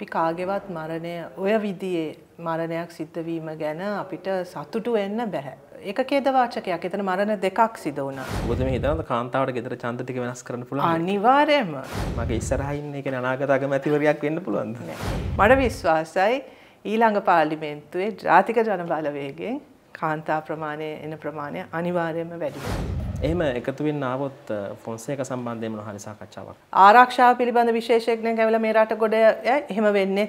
අපි කාගෙවත් මරණය ඔය විදියේ මරණයක් සිද්ධවීම ගැන අපිට සතුටු වෙන්න බැහැ. ඒක ඛේදවාචකයක්. එතන මරණ දෙකක් සිදු වුණා. ඔබද මේ හිතනවද කාන්තාවට ගෙදර ඡන්ද ටික වෙනස් කරන්න පුළුවන්? අනිවාර්යයෙන්ම. මගේ ඉස්සරහින් ඉන්න කියන්නේ අනාගත අගමැතිවරයෙක් වෙන්න පුළුවන්ද? මට විශ්වාසයි ඊළඟ පාර්ලිමේන්තුවේ ජාතික ජනබලවේගයෙන් කාන්තා ප්‍රමාණය එන ප්‍රමාණය අනිවාර්යයෙන්ම වැඩි වෙනවා. එහෙම එකතු වෙන්න ආවොත් ෆොන්සේක සම්බන්ධයෙන් මොන හරි සාකච්ඡාවක්. ආරක්ෂාව පිළිබඳ විශේෂඥයෙක් ඇවිල්ලා මේ රට ගොඩ එහෙම වෙන්නේ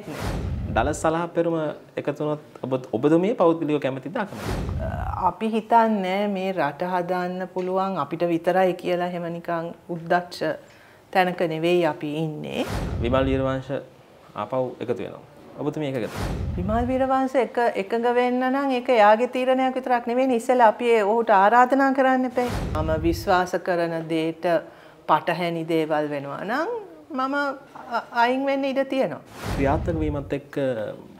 දලස් සලහ පෙරම එකතු වුණොත් ඔබ ඔබතුමිය පෞද්ගලිකව කැමතිද අකමැතිද? අපි හිතන්නේ මේ රට හදාන්න පුළුවන් අපිට විතරයි කියලා එහෙම නිකන් උද්දච්ච තැනක නෙවෙයි අපි ඉන්නේ. විමල් ඊරවංශ ආපහු එකතු වෙනවා. ඔබතුමිය එකගත. විමල් වීරවංශ එක එකඟ වෙන්න නම් ඒක යාගේ තීරණයක් විතරක් නෙවෙයි ඉස්සෙල්ලා අපි ඔහුට ආරාධනා කරන්න එපේ. මම විශ්වාස කරන දෙයට පටහැනි දේවල් වෙනවා නම් මම අයින් වෙන්න ඉඩ තියෙනවා. ක්‍රියාත්මක වීමත් එක්ක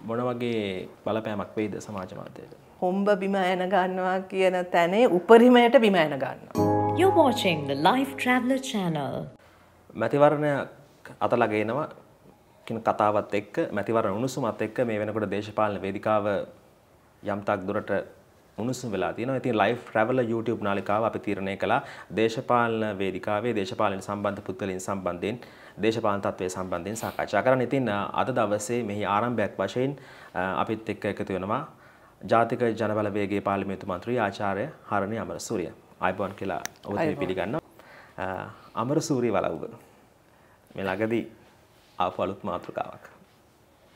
මොන වගේ බලපෑමක් වෙයිද සමාජ මාධ්‍යයට? හොම්බ බිම ඇන ගන්නවා කියන තැනේ උපරිමයට බිම ඇන ගන්නවා. You're watching the Life Traveler channel. මැතිවරණයක් අතලගේනවා කියන කතාවත් එක්ක මැතිවරණ උණුසුමත් එක්ක මේ වෙනකොට දේශපාලන වේදිකාව යම්තාක් දුරට උණුසුම් වෙලා තියෙනවා. ඉතින් live traveler YouTube නාලිකාව අපි තීරණය කළා දේශපාලන වේදිකාවේ දේශපාලන සම්බන්ධ පුද්ගලයන් සම්බන්ධයෙන් දේශපාලන තත්ත්වය සම්බන්ධයෙන් සාකච්ඡා කරන්න. ඉතින් අද දවසේ මෙහි ආරම්භයක් වශයෙන් අපිත් එක්ක එකතු වෙනවා ජාතික ජනබල වේගයේ පාර්ලිමේන්තු මන්ත්‍රී ආචාර්ය හරණි අමරසූරිය. ආයිබෝන් කියලා ඔබ පිළිගන්නවා. අමරසූරිය වලව්ව. මේ ළඟදී ආපු අලුත් මාතෘකාවක්.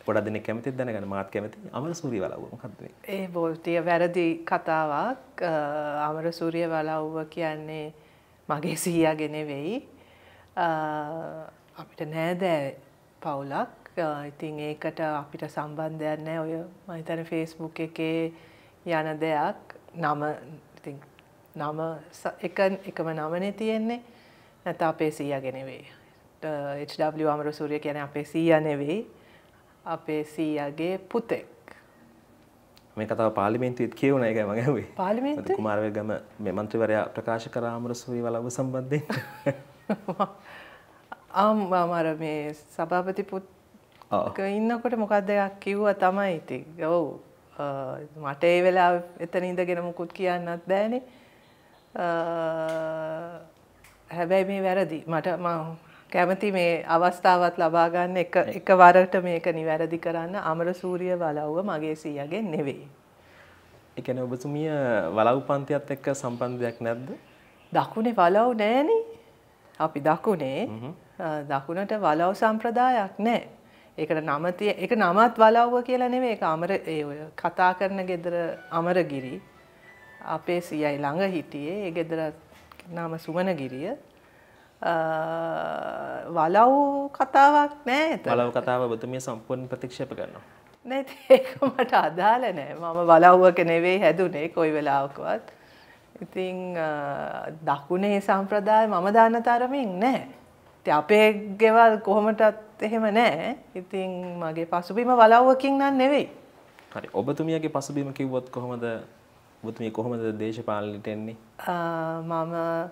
ගොඩක් දෙනෙක් කැමතිද දැනගන්න මාත් කැමති අමරසූරිය වලව්ව මොකද්ද මේ? ඒ බොල්ටිය වැරදි කතාවක්. අමරසූරිය වලව්ව කියන්නේ මගේ සීයාගේ නෙවෙයි. අපිට නෑදෑ පවුලක්. ඉතින් ඒකට අපිට සම්බන්ධයක් නෑ. ඔය මම හිතන්නේ Facebook එකේ යන දෙයක් නම ඉතින් නම එක එකම නමනේ තියෙන්නේ. නැත්නම් අපේ සීයාගේ නෙවෙයි. HW අමරසූරිය කියන අපේ සීයා නෙවෙයි අපේ සීයාගේ පුතෙක් මේ කතාව පාර්ලිමේන්තුවෙත් කියවුණා ඒකයි මම ඇහුවේ පාර්ලිමේන්තුවේ කුමාරවැල්ගම මේ മന്ത്രിවරයා ප්‍රකාශ කර අමරසූරිය වලව සම්බන්ධයෙන් ආම් අර මේ සභාපති පුත් ඉන්නකොට මොකක්ද දෙයක් කිව්වා තමයි ඉතින් ඔව් මට ඒ වෙලාව එතන ඉඳගෙන මුකුත් කියන්නත් බෑනේ හැබැයි මේ වැරදි මට කැමති මේ අවස්ථාවත් ලබා ගන්න එක එකවරට මේක නිවැරදි කරන්න අමරසූරිය වලව්ව මගේ සීයාගේ නෙවෙයි. ඒ කියන්නේ ඔබතුමිය වලව් පන්තියත් එක්ක සම්බන්ධයක් නැද්ද? දකුණේ වලව් නැහෙනි. අපි දකුණේ දකුණට වලව් සම්ප්‍රදායක් නැහැ. ඒකට නම ඒක නමත් වලව්ව කියලා නෙමෙයි ඒක අමර කතා කරන ගෙදර අමරගිරි අපේ සීයයි ළඟ හිටියේ ඒ ගෙදර නම සුමනගිරිය වලව් කතාවක් නෑ වලව් කතාව බතුමිය සම්පූර්ණ ප්‍රතික්ෂප කරනවා. නැ ඒක මට අදාල නෑ මම වලව්වක නෙවෙයි හැදුනේ කොයි වෙලාවකවත්. ඉතිං දකුණේ සම්ප්‍රදාය මම දාන තරමින් නෑ. ති අපේ ගෙවල් කොහොමටත් එහෙම නෑ ඉතිං මගේ පසුබිම වලව්වකින් නම් නෙවෙයි. හරි ඔබතුමියගේ පසුබිම කිව්වොත් කොහොමද ඔබතුමිය කොහොමද දේශපාලනට එන්නේ? මම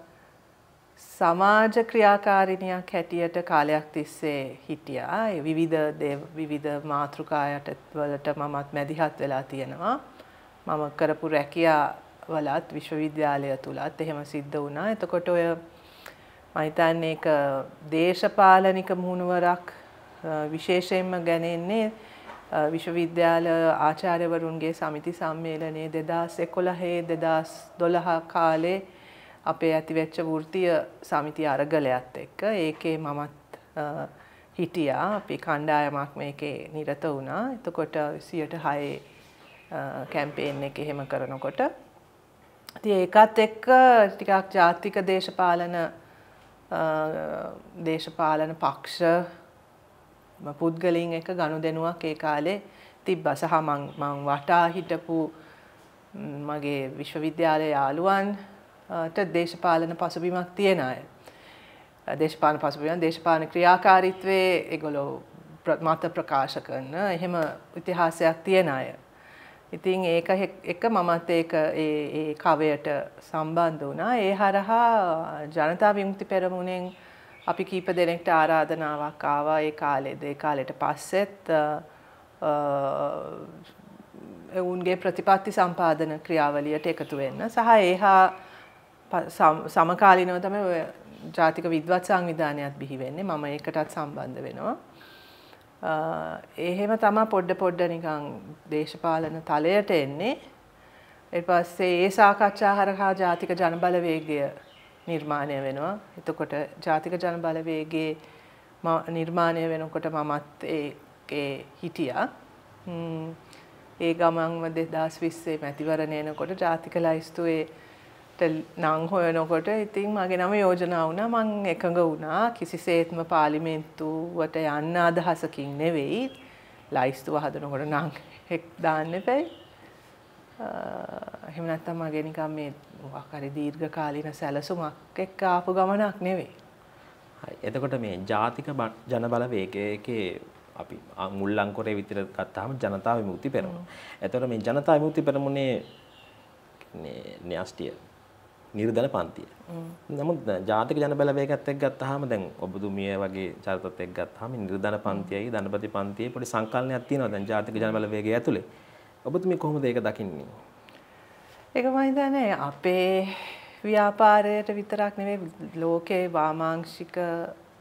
සමාජ ක්‍රියාකාරිණයක් හැටියට කාලයක් තිස්සේ හිටියා. ඒ විවිධ විවිධ මාතෘකා යටවලට මමත් මැදිහත් වෙලා තියෙනවා. මම කරපු රැකියා වලත් විශ්වවිද්‍යාලය තුලත් එහෙම සිද්ධ වුණා. එතකොට ඔය මම හිතන්නේ ඒක දේශපාලනික මුහුණුවරක් විශේෂයෙන්ම ගැනෙන්නේ විශ්වවිද්‍යාල ආචාර්යවරුන්ගේ සමිති සම්මේලනයේ 2011 2012 කාලේ අපේ ඇතිවෙච්ච වෘතිය සමිති අරගලයත් එක්ක ඒකේ මමත් හිටියා අපි කණ්ඩායමක් මේකේ නිරත වුණා එතකොට සියට හයේ කැම්පේෙන් එක එහෙම කරනකොට ති ඒකත් එක්ක ටිකක් ජාතික දේශපාලන දේශපාලන පක්ෂ පුද්ගලින් එක ගණු දෙනුවක් ඒ කාලේ තිබ්බ සහ මං වටා හිටපු මගේ විශ්වවිද්‍යාලය යාළුවන් ට දේශපාලන පසුබිමක් තියෙන අය. දේශපාන පසුබිම දේශපාන ක්‍රියාකාරීත්වයේ එගොලෝ මත ප්‍රකාශ කරන එහෙම ඉතිහාසයක් තියෙන අය. ඉතින් ඒක එක මමත් ඒක ඒ කවයට සම්බන්ධ වුණා. ඒ හරහා ජනතා විමුක්ති පෙරමුණෙන් අපි කීප දෙනෙක්ට ආරාධනාවක් ආවා ඒ කාලේද. ඒ කාලෙට පස්සෙත් ඔවුන්ගේ ප්‍රතිපත්ති සම්පාදන ක්‍රියාවලියට එකතු වෙන්න සහ ඒහා සමකාලීනව තමයි ඔය ජාතික විද්වත් සංවිධානයත් බිහි වෙන්නේ. මම ඒකටත් සම්බන්ධ වෙනවා. එහෙම තමයි පොඩ පොඩ නිකන් දේශපාලන තලයට එන්නේ. ඊට පස්සේ ඒ සාකච්ඡා හරහා ජාතික ජනබල වේගය නිර්මාණය වෙනවා. එතකොට ජාතික ජනබල වේගයේ නිර්මාණය වෙනකොට මමත් ඒකේ හිටියා. ඒ ගමන්ම 2020 මැතිවරණ එනකොට ජාතික ලයිස්තුවේ නං හොයනකොට ඉතින් මගේ නම යෝජනා වුණා මං එකඟ වුණා කිසිසේත්ම පාර්ලිමේන්තුවට යන්න අදහසකින් නෙවෙයි ලයිස්තුව හදනකොට නං එක් දාන්න එපැයි එහෙම නැත්නම් මගේ නිකන් මේ මොකක් හරි දීර්ඝකාලීන සැලසුමක් එක්ක ආපු ගමනක් නෙවෙයි හරි එතකොට මේ ජාතික ජනබල වේගයේ අපි මුල් අංකොරේ විතර ගත්තාම ජනතා විමුක්ති පෙරමුණ. එතකොට මේ ජනතා විමුක්ති පෙරමුණේ න්‍යෂ්ටිය නිර්ධන පන්තිය. නමුත් ජාතික ජන බලවේගත් එක්ක ගත්තාම දැන් ඔබතුමිය වගේ චරිතත් එක්ක ගත්තාම නිර්ධන පන්තියයි ධනපති පන්තියේ පොඩි සංකල්පයක් තියෙනවා දැන් ජාතික ජන බලවේගය ඇතුලේ. ඔබතුමිය කොහොමද ඒක දකින්නේ? ඒක මම හිතන්නේ අපේ ව්‍යාපාරයට විතරක් නෙවෙයි ලෝකේ වාමාංශික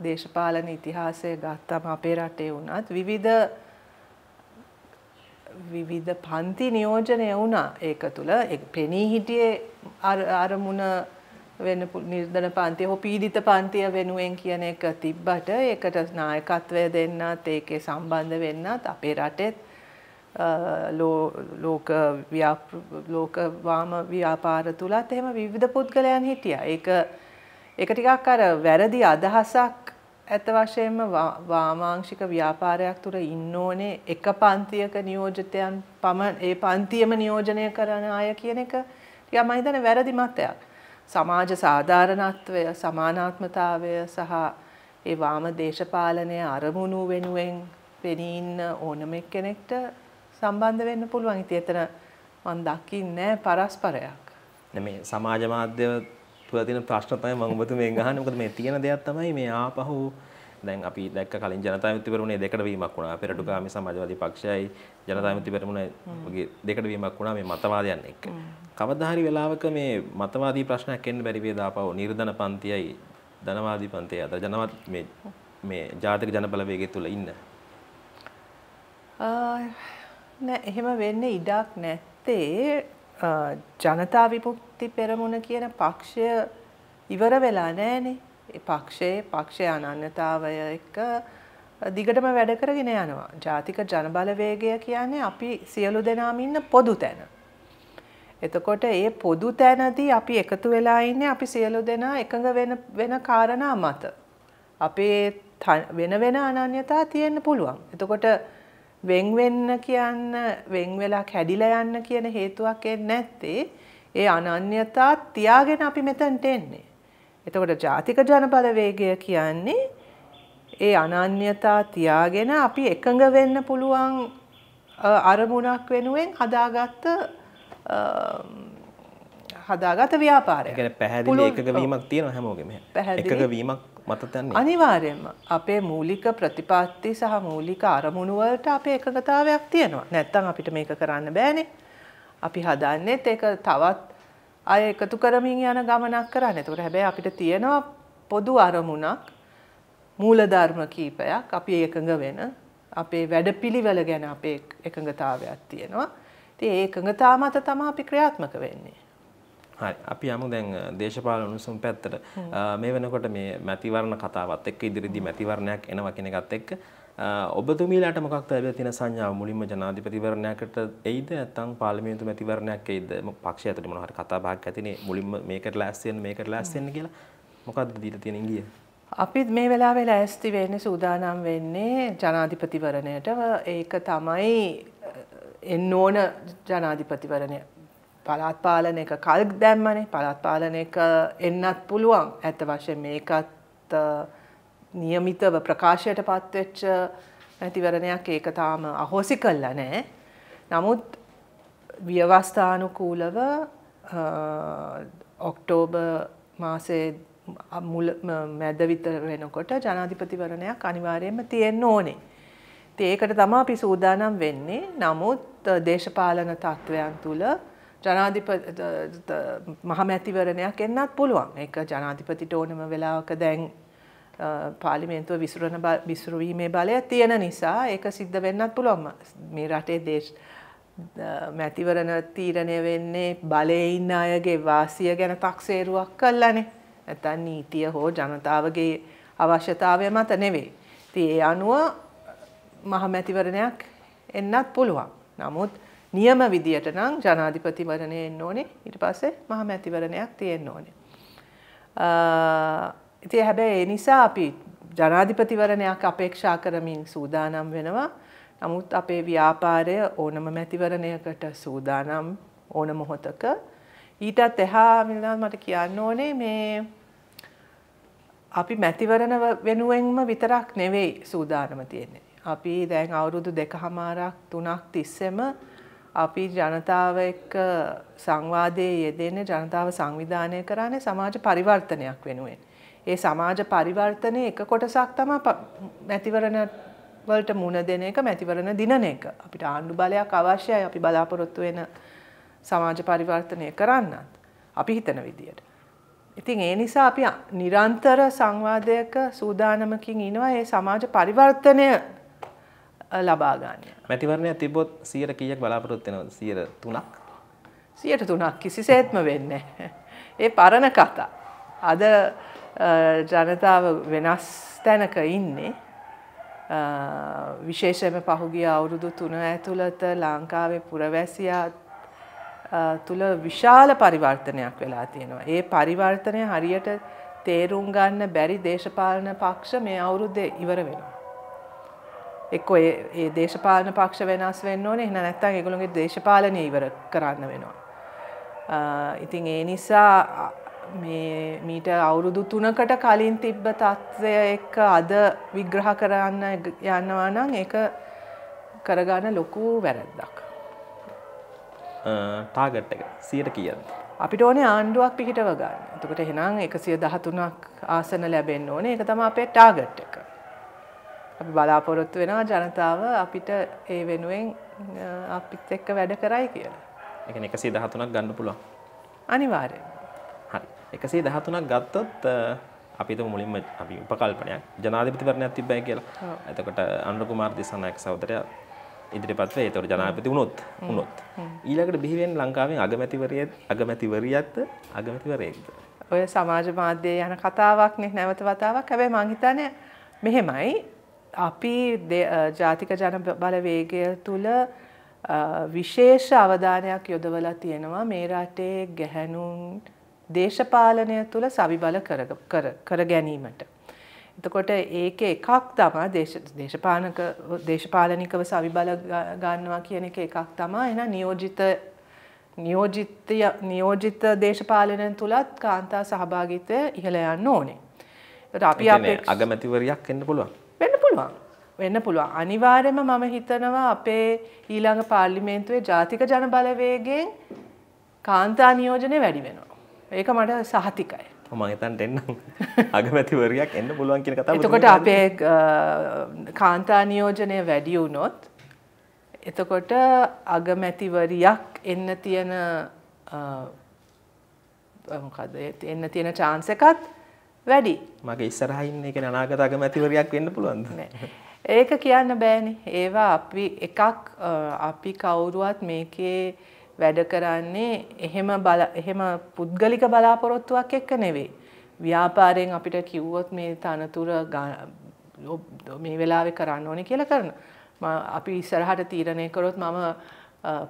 දේශපාලන ඉතිහාසය ගත්තම අපේ රටේ වුණත් විවිධ විවිධ පන්ති නියෝජනය වුණා ඒක තුළ පෙනී හිටියේ අරමුණ වෙන නිර්ධන පන්තිය හෝ පීඩිත පන්තිය වෙනුවෙන් කියන එක තිබ්බට ඒකට නායකත්වය දෙන්නත් ඒකේ සම්බන්ධ වෙන්නත් අපේ රටෙත් ලෝක ලෝක වාම ව්‍යාපාර තුලත් එහෙම විවිධ පුද්ගලයන් හිටියා. ඒක ඒක ටිකක් අර වැරදි අදහසක් ඇත්ත වශයෙන්ම වාමාංශික ව්‍යාපාරයක් තුර ඉන්න ඕනේ එක පන්තියක නියෝජිතයන් පමණ ඒ පන්තියම නියෝජනය කරන අය කියන එක ටිකක් මම හිතන්නේ වැරදි මතයක්. සමාජ සාධාරණත්වය, සමානාත්මතාවය සහ ඒ වාම දේශපාලනය අරමුණු වෙනුවෙන් පෙනී ඉන්න ඕනම කෙනෙක්ට සම්බන්ධ වෙන්න පුළුවන්. ඉතින් එතන මම දකින්නේ පරස්පරයක්. මේ සමාජ මාධ්‍ය තුලා තියෙන ප්‍රශ්න තමයි මම ඔබතුමෙන් අහන්නේ. මොකද මේ තියෙන දෙයක් තමයි මේ ආපහු දැන් අපි දැක්ක කලින් ජනතා විමුක්ති පෙරමුණේ දෙකට වීමක් වුණා. පෙරටුගාමි සමාජවාදී පක්ෂයයි ජනතා විමුක්ති පෙරමුණේ වගේ දෙකට වීමක් වුණා මේ මතවාදයන් එක්ක. කවදා හරි වෙලාවක මේ මතවාදී ප්‍රශ්නයක් එන්න බැරි වේද ආපහු නිර්ධන පන්තියයි ධනවාදී පන්තියයි අතර ජනවත් මේ මේ ජාතික ජනබලවේගය තුල ඉන්න. නෑ එහෙම වෙන්න ඉඩක් නැත්තේ ජනතා විමුක්ති ශක්ති පෙරමුණ කියන පක්ෂය ඉවර වෙලා නෑනේ. ඒ පක්ෂයේ පක්ෂය අනන්‍යතාවය එක්ක දිගටම වැඩ කරගෙන යනවා. ජාතික ජනබලවේගය කියන්නේ අපි සියලු දෙනාම ඉන්න පොදු තැන. එතකොට ඒ පොදු තැනදී අපි එකතු වෙලා ඉන්නේ අපි සියලු දෙනා එකඟ වෙන වෙන කාරණා මත. අපේ වෙන වෙන අනන්‍යතා තියෙන්න පුළුවන්. එතකොට වෙන් වෙන්න කියන්න වෙන් වෙලා කැඩිලා යන්න කියන හේතුවක් එන්නේ නැත්තේ ඒ අනන්‍යතා තියාගෙන අපි මෙතනට එන්නේ. එතකොට ජාතික ජනබලවේගය කියන්නේ ඒ අනන්‍යතා තියාගෙන අපි එකඟ වෙන්න පුළුවන් අරමුණක් වෙනුවෙන් හදාගත්ත හදාගත ව්‍යාපාරය. ඒ පැහැදිලි එකඟ වීමක් තියෙනවා හැමෝගෙම. එකඟ වීමක් මත තන්නේ. අනිවාර්යයෙන්ම අපේ මූලික ප්‍රතිපත්ති සහ මූලික අරමුණු වලට අපේ එකඟතාවයක් තියෙනවා. නැත්තම් අපිට මේක කරන්න බෑනේ. අපි හදන්නෙත් ඒක තවත් අය එකතු කරමින් යන ගමනක් කරන්න. ඒකට හැබැයි අපිට තියෙනවා පොදු අරමුණක් මූලධර්ම කීපයක් අපි එකඟ වෙන අපේ වැඩපිළිවෙල ගැන අපේ එකඟතාවයක් තියෙනවා. ඉතින් ඒ එකඟතාව මත තමයි අපි ක්‍රියාත්මක වෙන්නේ. හරි අපි යමු දැන් දේශපාලන උණුසුම් පැත්තට මේ වෙනකොට මේ මැතිවරණ කතාවත් එක්ක ඉදිරිදී මැතිවරණයක් එනවා කියන එකත් එක්ක ඔබතුමීලාට මොකක් ලැබිලා තියෙන සංඥාව මුලින්ම ජනාධිපතිවරණයකට එයිද නැත්නම් පාර්ලිමේන්තු මැතිවරණයක් එයිද පක්ෂය ඇතුළේ මොන හරි කතා බහක් ඇතිනේ මුලින්ම මේකට ලෑස්ති වෙන්න මේකට ලෑස්ති වෙන්න කියලා මොකද්ද දීලා තියෙන ඉංගිය අපිත් මේ වෙලාවේ ලෑස්ති වෙන්නේ සූදානම් වෙන්නේ ජනාධිපතිවරණයට ඒක තමයි එන්න ඕන ජනාධිපතිවරණය පළාත් පාලන එක කල්ක් දැම්මනේ පළාත් පාලන එක එන්නත් පුළුවන් ඇත්ත වශයෙන් මේකත් નિયમિතව ප්‍රකාශයට පත්වෙච්ච නැතිවරණයක් ඒක තාම අහෝසි කළා නෑ. නමුත් ව්‍යවස්ථානුකූලව ඔක්ටෝබර් මාසේ මුල මැද විතර වෙනකොට ජනාධිපතිවරණයක් අනිවාර්යයෙන්ම තියෙන්න ඕනේ. ඉතින් ඒකට තමයි අපි සූදානම් වෙන්නේ. නමුත් දේශපාලන තත්වයන් තුළ ජනාධිපති මහමැතිවරණයක් එන්නත් පුළුවන්. ඒක ජනාධිපතිට ඕනම වෙලාවක දැන් පාලිමේන්තුව විසුරන විසුරුවීමේ බලය තියෙන නිසා ඒක සිද්ධ වෙන්නත් පුළුවන් මේ රටේ දේශ මැතිවරණ තීරණය වෙන්නේ බලයේ ඉන්න අයගේ වාසිය ගැන තක්සේරුවක් කළානේ නැත්නම් නීතිය හෝ ජනතාවගේ අවශ්‍යතාවය මත නෙවෙයි. ඉතින් ඒ අනුව මහමැතිවරණයක් එන්නත් පුළුවන්. නමුත් නියම විදියට නම් ජනාධිපතිවරණය එන්න ඕනේ. ඊට පස්සේ මහමැතිවරණයක් තියෙන්න ඕනේ. ඉතින් හැබැයි ඒ නිසා අපි ජනාධිපතිවරණයක් අපේක්ෂා කරමින් සූදානම් වෙනවා. නමුත් අපේ ව්‍යාපාරය ඕනම මැතිවරණයකට සූදානම් ඕන මොහොතක ඊටත් එහා මිලනාත් මට කියන්න ඕනේ මේ අපි මැතිවරණ වෙනුවෙන්ම විතරක් නෙවෙයි සූදානම තියෙන්නේ. අපි දැන් අවුරුදු දෙකහමාරක් තුනක් තිස්සෙම අපි ජනතාව එක්ක සංවාදයේ යෙදෙන ජනතාව සංවිධානය කරන්නේ සමාජ පරිවර්තනයක් වෙනුවෙන්. ඒ සමාජ පරිවර්තනයේ එක කොටසක් තමයි මැතිවරණ වලට මුණ දෙන එක මැතිවරණ දිනන එක. අපිට ආණ්ඩු බලයක් අවශ්‍යයි අපි බලාපොරොත්තු වෙන සමාජ පරිවර්තනය කරන්නත්. අපි හිතන විදියට. ඉතින් ඒ නිසා අපි නිරන්තර සංවාදයක සූදානමකින් ඉනවා ඒ සමාජ පරිවර්තනය ලබා ගන්න. මැතිවරණය තිබොත් 100ට කීයක් බලාපොරොත්තු වෙනවද? 103ක්. 103ක් කිසිසේත්ම වෙන්නේ නැහැ. ඒ පරණ කතා. අද ජනතාව වෙනස් තැනක ඉන්නේ විශේෂයම පහුගිය අවුරුදු තුන ඇතුළත ලංකාවේ පුරවැසියා තුළ විශාල පරිවර්තනයක් වෙලා තියෙනවා. ඒ පරිවර්තනය හරියට තේරුම් ගන්න බැරි දේශපාලන පක්ෂ මේ අවුරුද්ද ඉවර වෙනවා. එක්කෝ ඒ දේශපාලන පක්ෂ වෙනස් වෙන්න ඕනේ එහෙම නැත්නම් ඒගොල්ලෝගේ දේශපාලනය ඉවර කරන්න වෙනවා. ඉතින් ඒ නිසා මේ මීට අවුරුදු තුනකට කලින් තිබ්බ තත්ත්වය එක්ක අද විග්‍රහ කරන්න යනවා නම් ඒක කරගන්න ලොකු වැරද්දක්. ටාගට් එක සියට කියද. අපිට ඕනේ ආණ්ඩුවක් පිහිටව ගන්න. එතකොට එහෙනම් 113ක් ආසන ලැබෙන්න ඕනේ. ඒක තමයි අපේ ටාගට් එක. අපි බලාපොරොත්තු වෙනවා ජනතාව අපිට ඒ වෙනුවෙන් අපිත් එක්ක වැඩ කරයි කියලා. ඒ කියන්නේ 113ක් ගන්න පුළුවන්. අනිවාර්යයෙන්. එකසේ දහතුනක් ගත්තොත් අපිත මුලින්ම අපි උපකල්පනයක් ජනාධිපතිවරණයක් තිබ්බයි කියලා. එතකොට අනුර කුමාර දිසානායක සහෝදරයා ඉදිරිපත් වේ. ඒතකොට ජනාධිපති වුණොත් වුණොත්. ඊළඟට බිහි වෙන ලංකාවෙන් අගමැතිවරියත් අගමැතිවරියත් අගමැතිවරයෙක්ද. ඔය සමාජ මාධ්‍යයේ යන කතාවක්නේ නැවත වතාවක්. හැබැයි මං හිතන්නේ මෙහෙමයි අපි ජාතික ජන බලවේගය තුල විශේෂ අවධානයක් යොදවලා තියෙනවා මේ රටේ ගැහැණුන් දේශපාලනය තුළ සවිබල කර ගැනීමට. එතකොට ඒක එකක් තමා දේශපාලක දේශපාලනිකව සවිබල ගන්නවා කියන එක එකක් තමා එන නියෝජිත නියෝජිත නියෝජිත දේශපාලනය තුලත් කාන්තා සහභාගීත්වය ඉහළ යන්න ඕනේ. ඒත් අපි අපේ අගමැතිවරියක් වෙන්න පුළුවන්. වෙන්න පුළුවන්. වෙන්න පුළුවන්. අනිවාර්යයෙන්ම මම හිතනවා අපේ ඊළඟ පාර්ලිමේන්තුවේ ජාතික ජනබලවේගයෙන් කාන්තා නියෝජනය වැඩි වෙනවා. ඒක මට සහතිකයි. මහිතන්ට එන්න අගමැතිවරයක් එන්න පුළුවන් කියන කතා එතකොට අපේ කාන්තානියෝජනය වැඩි වුණොත් එතකොට අගමැතිවරියක් එන්න තියෙන මොකද එන්න තියෙන චාන්ස එකත් වැඩි මගේ ඉස්සරහින් එක අනාගත අගමැතිවරයක් වෙන්න පුළුවන්ද ඒක කියන්න බෑනේ ඒවා අපි එකක් අපි කවුරුවත් මේකේ වැඩ කරන්නේ එහෙම එහෙම පුද්ගලික බලාපොරොත්තුවක් එක්ක නෙවෙයි. ව්‍යාපාරයෙන් අපිට කිව්වොත් මේ තනතුර මේ වෙලාවේ කරන්න ඕනේ කියලා කරන. අපි ඉස්සරහට තීරණය කරොත් මම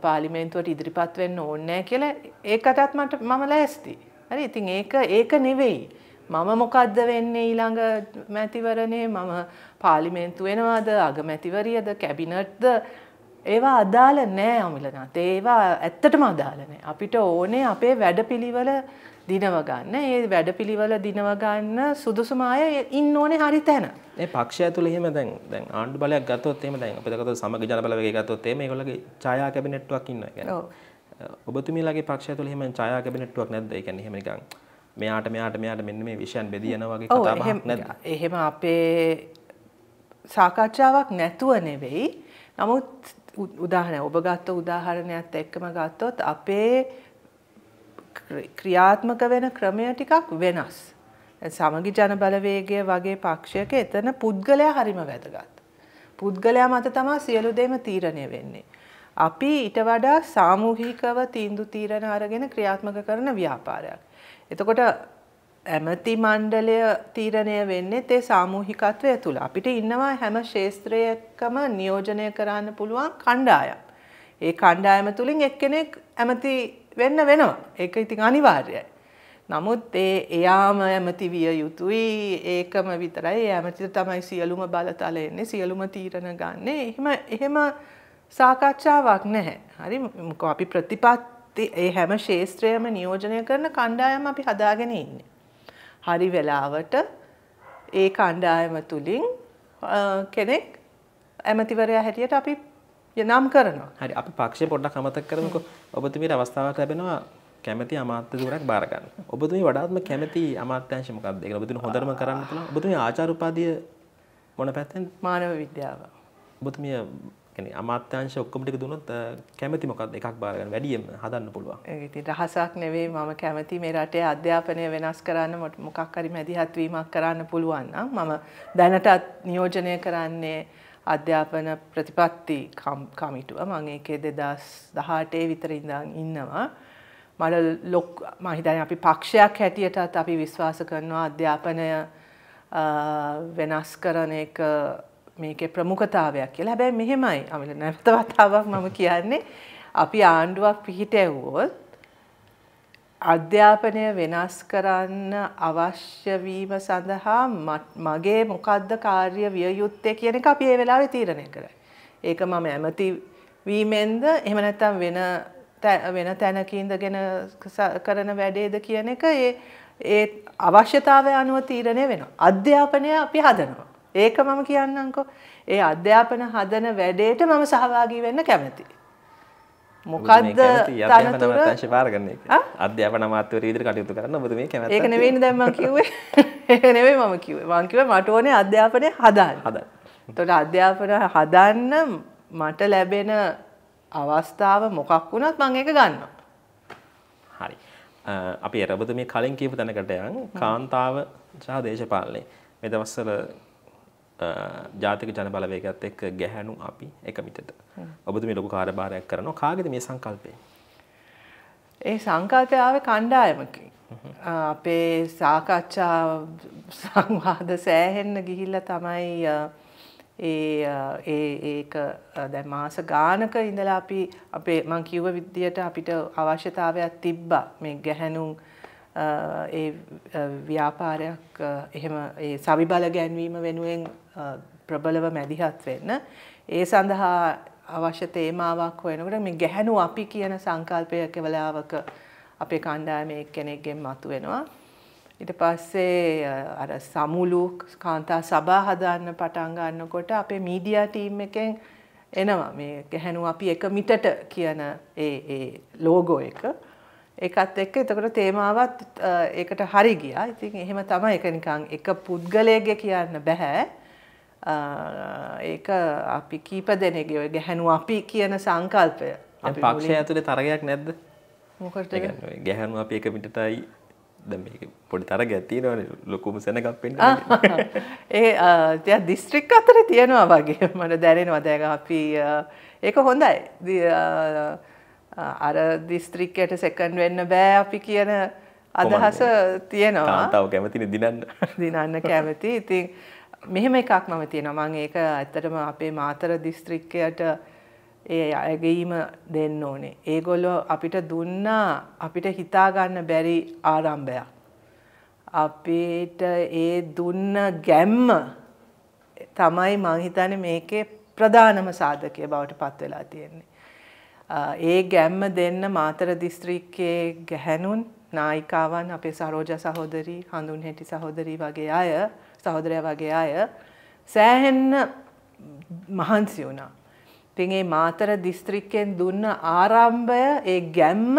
පාර්ලිමේන්තුවට ඉදිරිපත් වෙන්න ඕනේ නැහැ කියලා ඒකටත් මට මම ලෑස්ති. හරි ඉතින් ඒක ඒක නෙවෙයි. මම මොකද්ද වෙන්නේ ඊළඟ මැතිවරණේ මම පාර්ලිමේන්තු වෙනවද අගමැතිවරියද කැබිනට්ද ඒවා අදාළ නෑ අමිලනාත ඒවා ඇත්තටම අදාළ නෑ අපිට ඕනේ අපේ වැඩපිළිවෙල දිනව ගන්න ඒ වැඩපිළිවෙල දිනව ගන්න සුදුසුම අය ඉන්න ඕනේ හරි තැන. මේ පක්ෂය තුල එහෙම දැන් දැන් ආණ්ඩු බලයක් ගත්තොත් එහෙම දැන් අපිට ගත්තොත් සමගි ජන බල වේගය ගත්තොත් එහෙම ඒගොල්ලගේ ඡායා කැබිනට්ටුවක් ඉන්නවා. ඒ කියන්නේ ඔබතුමීලාගේ පක්ෂය තුල එහෙම ඡායා කැබිනට්ටුවක් නැද්ද? ඒ කියන්නේ එහෙම නිකන් මෙයාට මෙයාට මෙයාට මෙන්න මේ විෂයන් බෙදී යනවා වගේ කතා බහක් නැද්ද? එහෙම අපේ සාකච්ඡාවක් නැතුව නෙවෙයි. නමුත් උදාහරණ ඔබ ගත්ත උදාහරණයත් එක්කම ගත්තොත් අපේ ක්‍රියාත්මක වෙන ක්‍රමය ටිකක් වෙනස්. සමගි ජනබලවේගය වගේ පක්ෂයක එතන පුද්ගලයා හරිම වැදගත්. පුද්ගලයා මත තමා සියලු දෙම තීරණය වෙන්නේ. අපි ඊට වඩා සාමූහිකව තීන්දු තීරණ අරගෙන ක්‍රියාත්මක කරන ව්‍යාපාරයක්. එතකොට ඇමති මණ්ඩලය තීරණය වෙන්නේ ඒ සාමූහිකත්වය තුළ. අපිට ඉන්නවා හැම ශේස්ත්‍රයකම නියෝජනය කරන්න පුළුවන් කණ්ඩායම්. ඒ කණ්ඩායම තුළින් එක්කෙනෙක් ඇමති වෙන්න වෙනවා. ඒක ඉතින් අනිවාර්යයි. නමුත් ඒ එයාම ඇමති විය යුතුයි. ඒකම විතරයි. ඒ ඇමතිට තමයි සියලුම බලතල එන්නේ, සියලුම තීරණ ගන්න. එහෙම එහෙම සාකච්ඡාවක් නැහැ. හරි මොකෝ අපි ප්‍රතිපත්ති ඒ හැම ශේස්ත්‍රයම නියෝජනය කරන කණ්ඩායම අපි හදාගෙන ඉන්නේ. හරි වෙලාවට ඒ කණ්ඩායම තුලින් කෙනෙක් ඇමතිවරයා හැටියට අපි යනම් කරනවා. හරි අපි පක්ෂය පොඩ්ඩක් අමතක කරමුකෝ. ඔබතුමීට අවස්ථාවක් ලැබෙනවා කැමැති අමාත්‍යවරයෙක් බාර ගන්න. ඔබතුමී වඩාත්ම කැමැති අමාත්‍යංශ මොකක්ද? ඒක ඔබතුමී හොඳටම කරන්න පුළුවන්. ඔබතුමී ආචාර උපාධිය මොන පැත්තෙන්ද? මානව විද්‍යාව. ඔබතුමිය කියන්නේ අමාත්‍යංශ ඔක්කොම ටික දුන්නොත් කැමැති මොකක්ද එකක් බාරගන්න වැඩියෙන් හදන්න පුළුවන්. ඒක ඉතින් රහසක් නෙවෙයි මම කැමැති මේ රටේ අධ්‍යාපනය වෙනස් කරන්න මොකක් හරි මැදිහත් වීමක් කරන්න පුළුවන් නම් මම දැනටත් නියෝජනය කරන්නේ අධ්‍යාපන ප්‍රතිපත්ති කමිටුව මම ඒකේ 2018 විතර ඉඳන් ඉන්නවා. මට ලොක් මම හිතන්නේ අපි පක්ෂයක් හැටියටත් අපි විශ්වාස කරනවා අධ්‍යාපනය වෙනස් කරන එක මේකේ ප්‍රමුඛතාවයක් කියලා. හැබැයි මෙහෙමයි අමිල නැවත වතාවක් මම කියන්නේ අපි ආණ්ඩුවක් පිහිටැවුවොත් අධ්‍යාපනය වෙනස් කරන්න අවශ්‍ය වීම සඳහා මගේ මොකද්ද කාර්ය විය යුත්තේ කියන එක අපි ඒ වෙලාවේ තීරණය කරයි. ඒක මම ඇමති වීමෙන්ද එහෙම නැත්නම් වෙන වෙන තැනක ඉඳගෙන කරන වැඩේද කියන එක ඒ ඒ අවශ්‍යතාවය අනුව තීරණය වෙනවා. අධ්‍යාපනය අපි හදනවා. ඒක මම කියන්නම්කෝ. ඒ අධ්‍යාපන හදන වැඩේට මම සහභාගී වෙන්න කැමතියි. මොකක්ද තනතුර අංශ පාරගන්නේ අධ්‍යාපන අමාත්‍යවරය ඉදිරියට කටයුතු කරන්න ඔබ මේ කැමැත්ත ඒක නෙවෙයි දැන් මම කිව්වේ ඒක නෙවෙයි මම කිව්වේ මම කිව්වේ මට ඕනේ අධ්‍යාපනය හදන්න හදන්න එතකොට අධ්‍යාපන හදන්න මට ලැබෙන අවස්ථාව මොකක් වුණත් මම ඒක ගන්නවා හරි අපි අර ඔබතුමිය කලින් කියපු තැනකට යන් කාන්තාව සහ දේශපාලනය මේ දවස්වල ජාතික ජන බලවේගත් එක්ක ගැහැණු අපි එකමිටට. ඔබතුමිය ලොකු කාර්යභාරයක් කරනවා. කාගේද මේ සංකල්පය? ඒ සංකල්පය ආවේ කණ්ඩායමකින්. අපේ සාකච්ඡා සංවාද සෑහෙන්න ගිහිල්ලා තමයි ඒ ඒක දැන් මාස ගානක ඉඳලා අපි අපේ මං කිව්ව විදියට අපිට අවශ්‍යතාවයක් තිබ්බා මේ ගැහැණුන් ඒ ව්‍යාපාරයක් එහෙම ඒ සවිබල ගැන්වීම වෙනුවෙන් ප්‍රබලව මැදිහත් වෙන්න ඒ සඳහා අවශ්‍ය තේමාවක් හොයනකොට මේ ගැහණු අපි කියන සංකල්පය කෙවලාවක අපේ කණ්ඩායමේ කෙනෙක්ගෙන් මතුවෙනවා ඊට පස්සේ අර සමුළු කාන්තා සභා හදාන්න පටන් ගන්නකොට අපේ මීඩියා ටීම් එකෙන් එනවා මේ ගැහණු අපි එක මිටට කියන ඒ ඒ ලෝගෝ එක ඒකත් එක්ක එතකොට තේමාවත් ඒකට හරි ගියා. ඉතින් එහෙම තමයි ඒක නිකන් එක පුද්ගලයෙක්ගේ කියන්න බෑ. ඒක අපි කීප දෙනෙක්ගේ ඔය ගැහණු අපි කියන සංකල්පය. අපි පක්ෂය ඇතුලේ තරගයක් නැද්ද? මොකටද? ගැහණු අපි එක පිටතයි දැන් මේක පොඩි තරගයක් තියෙනවනේ ලොකුම සෙනගක් වෙන්න. ඒ තියා දිස්ත්‍රික් අතර තියෙනවා වගේ මට දැනෙනවා දැන් අපි ඒක හොඳයි. අර දිස්ත්‍රික්කයට සෙකන්ඩ් වෙන්න බෑ අපි කියන අදහස තියෙනවා තාව කැමති දිනන්න දිනන්න කැමති ඉතින් මෙහෙම එකක් මම තියෙනවා මං ඒක ඇත්තටම අපේ මාතර දිස්ත්‍රික්කයට ඒ අයගීම දෙන්න ඕනේ. ඒගොල්ලෝ අපිට දුන්නා අපිට හිතාගන්න බැරි ආරම්භයක්. අපිට ඒ දුන්න ගැම්ම තමයි මං හිතන්නේ මේකේ ප්‍රධානම සාධකය බවට පත් වෙලා තියෙන්නේ. ඒ ගැම්ම දෙන්න මාතර දිස්ත්‍රික්කයේ ගැහැණුන් නායිකාවන් අපේ සරෝජ සහෝදරී හඳුන් හෙටි සහෝදරී වගේ අය සහෝදරය වගේ අය සෑහෙන්න මහන්සි වුණා. ඉතින් ඒ මාතර දිස්ත්‍රික්කෙන් දුන්න ආරම්භය ඒ ගැම්ම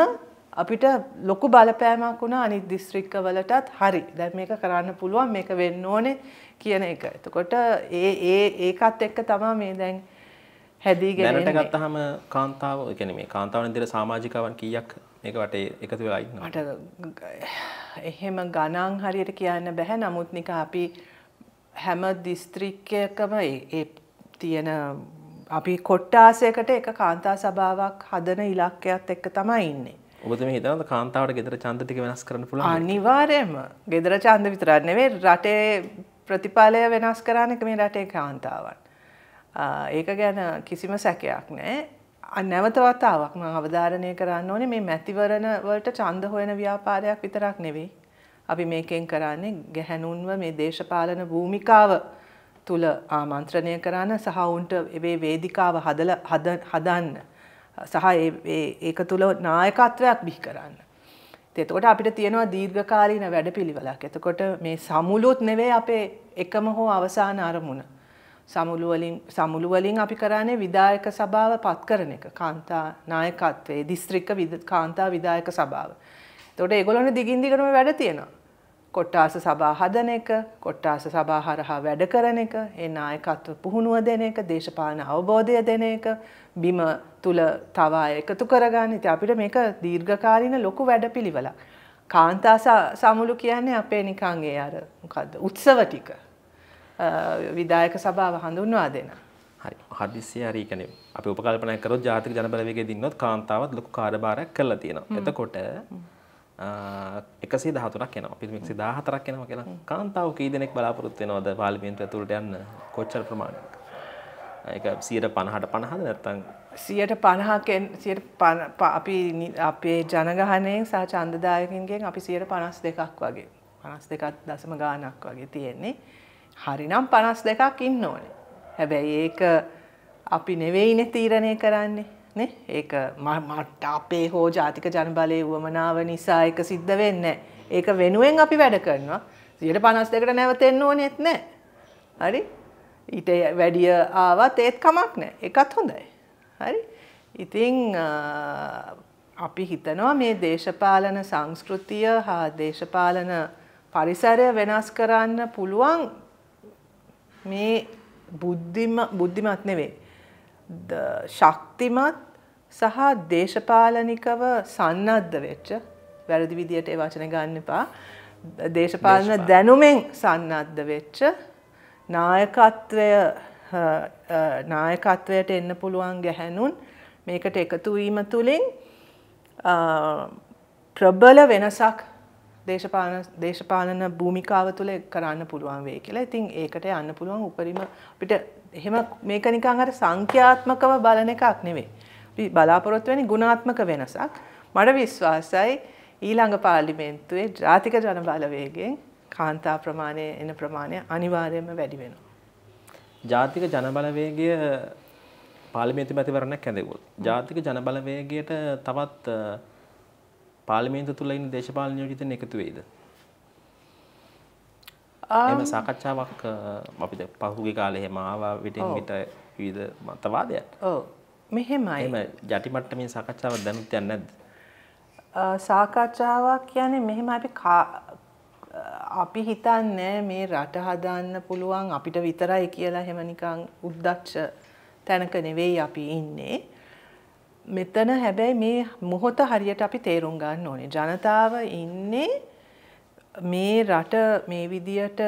අපිට ලොකු බලපෑමක් වුණා අනිත් දිස්ත්‍රික්කවලටත් හරි. දැන් මේක කරන්න පුළුවන් මේක වෙන්න ඕනේ කියන එක. එතකොට ඒ ඒ ඒකත් එක්ක තමයි මේ දැන් හැදීගෙන දැනට ගත්තාම කාන්තාව ඒ කියන්නේ මේ කාන්තාවන් දිර සමාජිකවන් කීයක් මේක වටේ එකතු වෙලා ඉන්නවා මට එහෙම ගණන් හරියට කියන්න බෑ නමුත් නික අපි හැම දිස්ත්‍රික්කයකම ඒ තියෙන අපි කොට්ටාසයකට එක කාන්තා සභාවක් හදන ඉලක්කයක් එක්ක තමයි ඉන්නේ. ඔබතුම හිතනවද කාන්තාවට ගෙදර ඡන්ද ටික වෙනස් කරන්න පුළුවන්? අනිවාර්යයෙන්ම. ගෙදර ඡන්ද විතරක් නෙවෙයි රටේ ප්‍රතිඵලය වෙනස් කරන එක මේ රටේ කාන්තාවන්. ඒක ගැන කිසිම සැකයක් නෑ නැවත වතාවක් මම අවධාරණය කරන්න ඕනේ මේ මැතිවරණ වලට ඡන්ද හොයන ව්‍යාපාරයක් විතරක් නෙවෙයි. අපි මේකෙන් කරන්නේ ගැහැණුන්ව මේ දේශපාලන භූමිකාව තුල ආමන්ත්‍රණය කරන සහ උන්ට මේ වේදිකාව හදලා හදන්න සහ ඒක තුළ නායකත්වයක් බිහි කරන්න. එතකොට අපිට තියෙනවා දීර්ඝකාලීන වැඩපිළිවෙලක්. එතකොට මේ සමුලුත් නෙවෙයි අපේ එකම හෝ අවසාන අරමුණ. සමුළු වලින් සමුළු වලින් අපි කරන්නේ විධායක සභාව පත් කරන එක. කාන්තා නායකත්වයේ දිස්ත්‍රික්ක කාන්තා විධායක සභාව. එතකොට ඒගොල්ලොන්ට දිගින් දිගටම වැඩ තියෙනවා. කොට්ටාස සභා හදන එක, කොට්ටාස සභා හරහා වැඩ කරන එක, ඒ නායකත්ව පුහුණුව දෙන එක, දේශපාලන අවබෝධය දෙන එක, බිම තුල තව අය එකතු කරගන්න. ඉතින් අපිට මේක දීර්ඝකාලීන ලොකු වැඩපිළිවෙලක්. කාන්තා සමුළු කියන්නේ අපේ නිකන් ඒ අර මොකද්ද? උත්සව ටික. විධායක සභාව හඳුන්වා දෙන. හරි. හදිසිය හරි කියන්නේ අපි උපකල්පනය කරොත් ජාතික ජනබලවේගයේ දින්නොත් කාන්තාවත් ලොකු කාර්යභාරයක් කරලා තියෙනවා. එතකොට එකසේ දහතුරක් එනවා පිරිමික් දාහතරක් එනවා කියලා කාන්තාව කී දෙනෙක් බලාපොරොත්තු වෙනවද පාර්ලිමේන්තුව ඇතුළට යන්න කොච්චර ප්‍රමාණයක් ඒක 150ට 50ද නැත්නම් 150කින් 150 අපි අපේ ජනගහණයෙන් සහ ඡන්දදායකින්ගෙන් අපි 152ක් වගේ 52ක් දශම ගාණක් වගේ තියෙන්නේ හරිනම් පනස් දෙකක් ඉන්න ඕනේ. හැබැයි ඒක අපි නෙවෙයිනේ තීරණය කරන්නේ නේ? ඒක මට අපේ හෝ ජාතික ජනබලයේ වමනාව නිසා ඒක සිද්ධ වෙන්නේ ඒක වෙනුවෙන් අපි වැඩ කරනවා. 52කට නැවතෙන්න ඕනෙත් නැහැ. හරි? ඊට වැඩිය ආවත් ඒත් කමක් නැහැ. ඒකත් හොඳයි. හරි? ඉතින් අපි හිතනවා මේ දේශපාලන සංස්කෘතිය හා දේශපාලන පරිසරය වෙනස් කරන්න පුළුවන් මේ බුද්ධිම බුද්ධිමත් නෙවෙයි. ශක්තිමත් සහ දේශපාලනිකව සන්නද්ධ වෙච්ච වැරදි විදියට ඒ වචන ගන්න එපා. දේශපාලන දැනුමෙන් සන්නද්ධ වෙච්ච නායකත්වය නායකත්වයට එන්න පුළුවන් ගැහැනුන් මේකට එකතු වීම තුලින් ප්‍රබල වෙනසක් දේශපාලන දේශපාලන භූමිකාව තුළ කරන්න පුළුවන් වෙයි කියලා. ඉතින් ඒකට යන්න පුළුවන් උපරිම අපිට එහෙම මේක නිකන් අර සංඛ්‍යාත්මකව බලන එකක් නෙවෙයි. අපි බලාපොරොත්තු වෙන්නේ ගුණාත්මක වෙනසක්. මට විශ්වාසයි ඊළඟ පාර්ලිමේන්තුවේ ජාතික ජනබලවේගයෙන් කාන්තා ප්‍රමාණය එන ප්‍රමාණය අනිවාර්යයෙන්ම වැඩි වෙනවා. ජාතික ජනබලවේගය පාර්ලිමේන්තු මැතිවරණයක් ඇඳෙවොත් ජාතික ජනබලවේගයට තවත් පාර්ලිමේන්තු තුල ඉන්න දේශපාලන නියෝජිතයන් එකතු වෙයිද? එහෙම um, සාකච්ඡාවක් අපිට පහුගිය කාලේ එහෙම ආවා විටින් විට විවිධ මතවාදයක්. ඔව්. මෙහෙමයි. එහෙම යටි මට්ටමේ සාකච්ඡාවක් දැනුත් යන්නේ නැද්ද? සාකච්ඡාවක් කියන්නේ මෙහෙම අපි අපි හිතන්නේ මේ රට හදන්න පුළුවන් අපිට විතරයි කියලා හැම නිකන් උද්දච්ච තැනක නෙවෙයි අපි ඉන්නේ. මෙතන හැබැයි මේ මොහොත හරියට අපි තේරුම් ගන්න ඕනේ. ජනතාව ඉන්නේ මේ රට මේ විදියට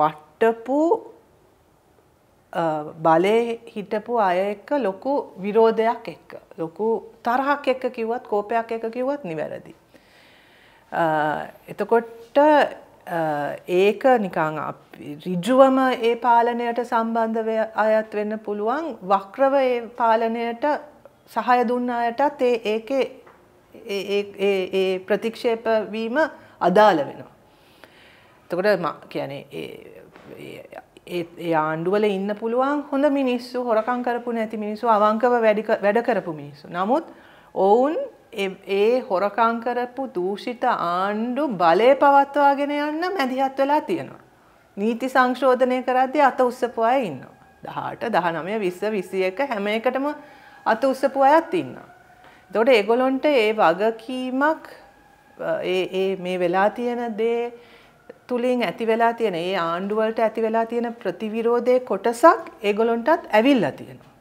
වට්ටපු බලේ හිටපු අය එක්ක ලොකු විරෝධයක් එක්ක ලොකු තරහක් එක්ක කිව්වත් කෝපයක් එක්ක කිව්වත් නිවැරදි. එතකොට ඒක නිකං රිජුවම ඒ පාලනයට සම්බන්ධ අයත් වෙන්න පුළුවන් වක්‍රව ඒ පාලනයට සහය දුන්න අයටත් ඒ ඒකේ ඒ ප්‍රතික්ෂේප වීම අදාළ වෙනවා. එතකොට ම කියන්නේ ඒ ආණ්ඩුවල ඉන්න පුළුවන් හොඳ මිනිස්සු හොරකම් කරපු නැති මිනිස්සු අවංකව වැඩ කරපු මිනිස්සු. නමුත් ඔවුන් ඒ හොරකං කරපු දූෂිත ආණ්ඩු බලය පවත්වාගෙන යන්න මැදිහත් වෙලා තියෙනවා. නීති සංශෝධනය කරද්දී අත උස්සපු අය ඉන්නවා. 18 19 20 21 හැම එකටම අත උස්සපු අයත් ඉන්නවා. එතකොට ඒගොල්ලොන්ට ඒ වගකීමක් මේ වෙලා තියෙන දේ තුලින් ඇති වෙලා තියෙන ඒ ආණ්ඩුවලට ඇති වෙලා තියෙන ප්‍රතිවිරෝධයේ කොටසක් ඒගොල්ලොන්ටත් ඇවිල්ලා තියෙනවා.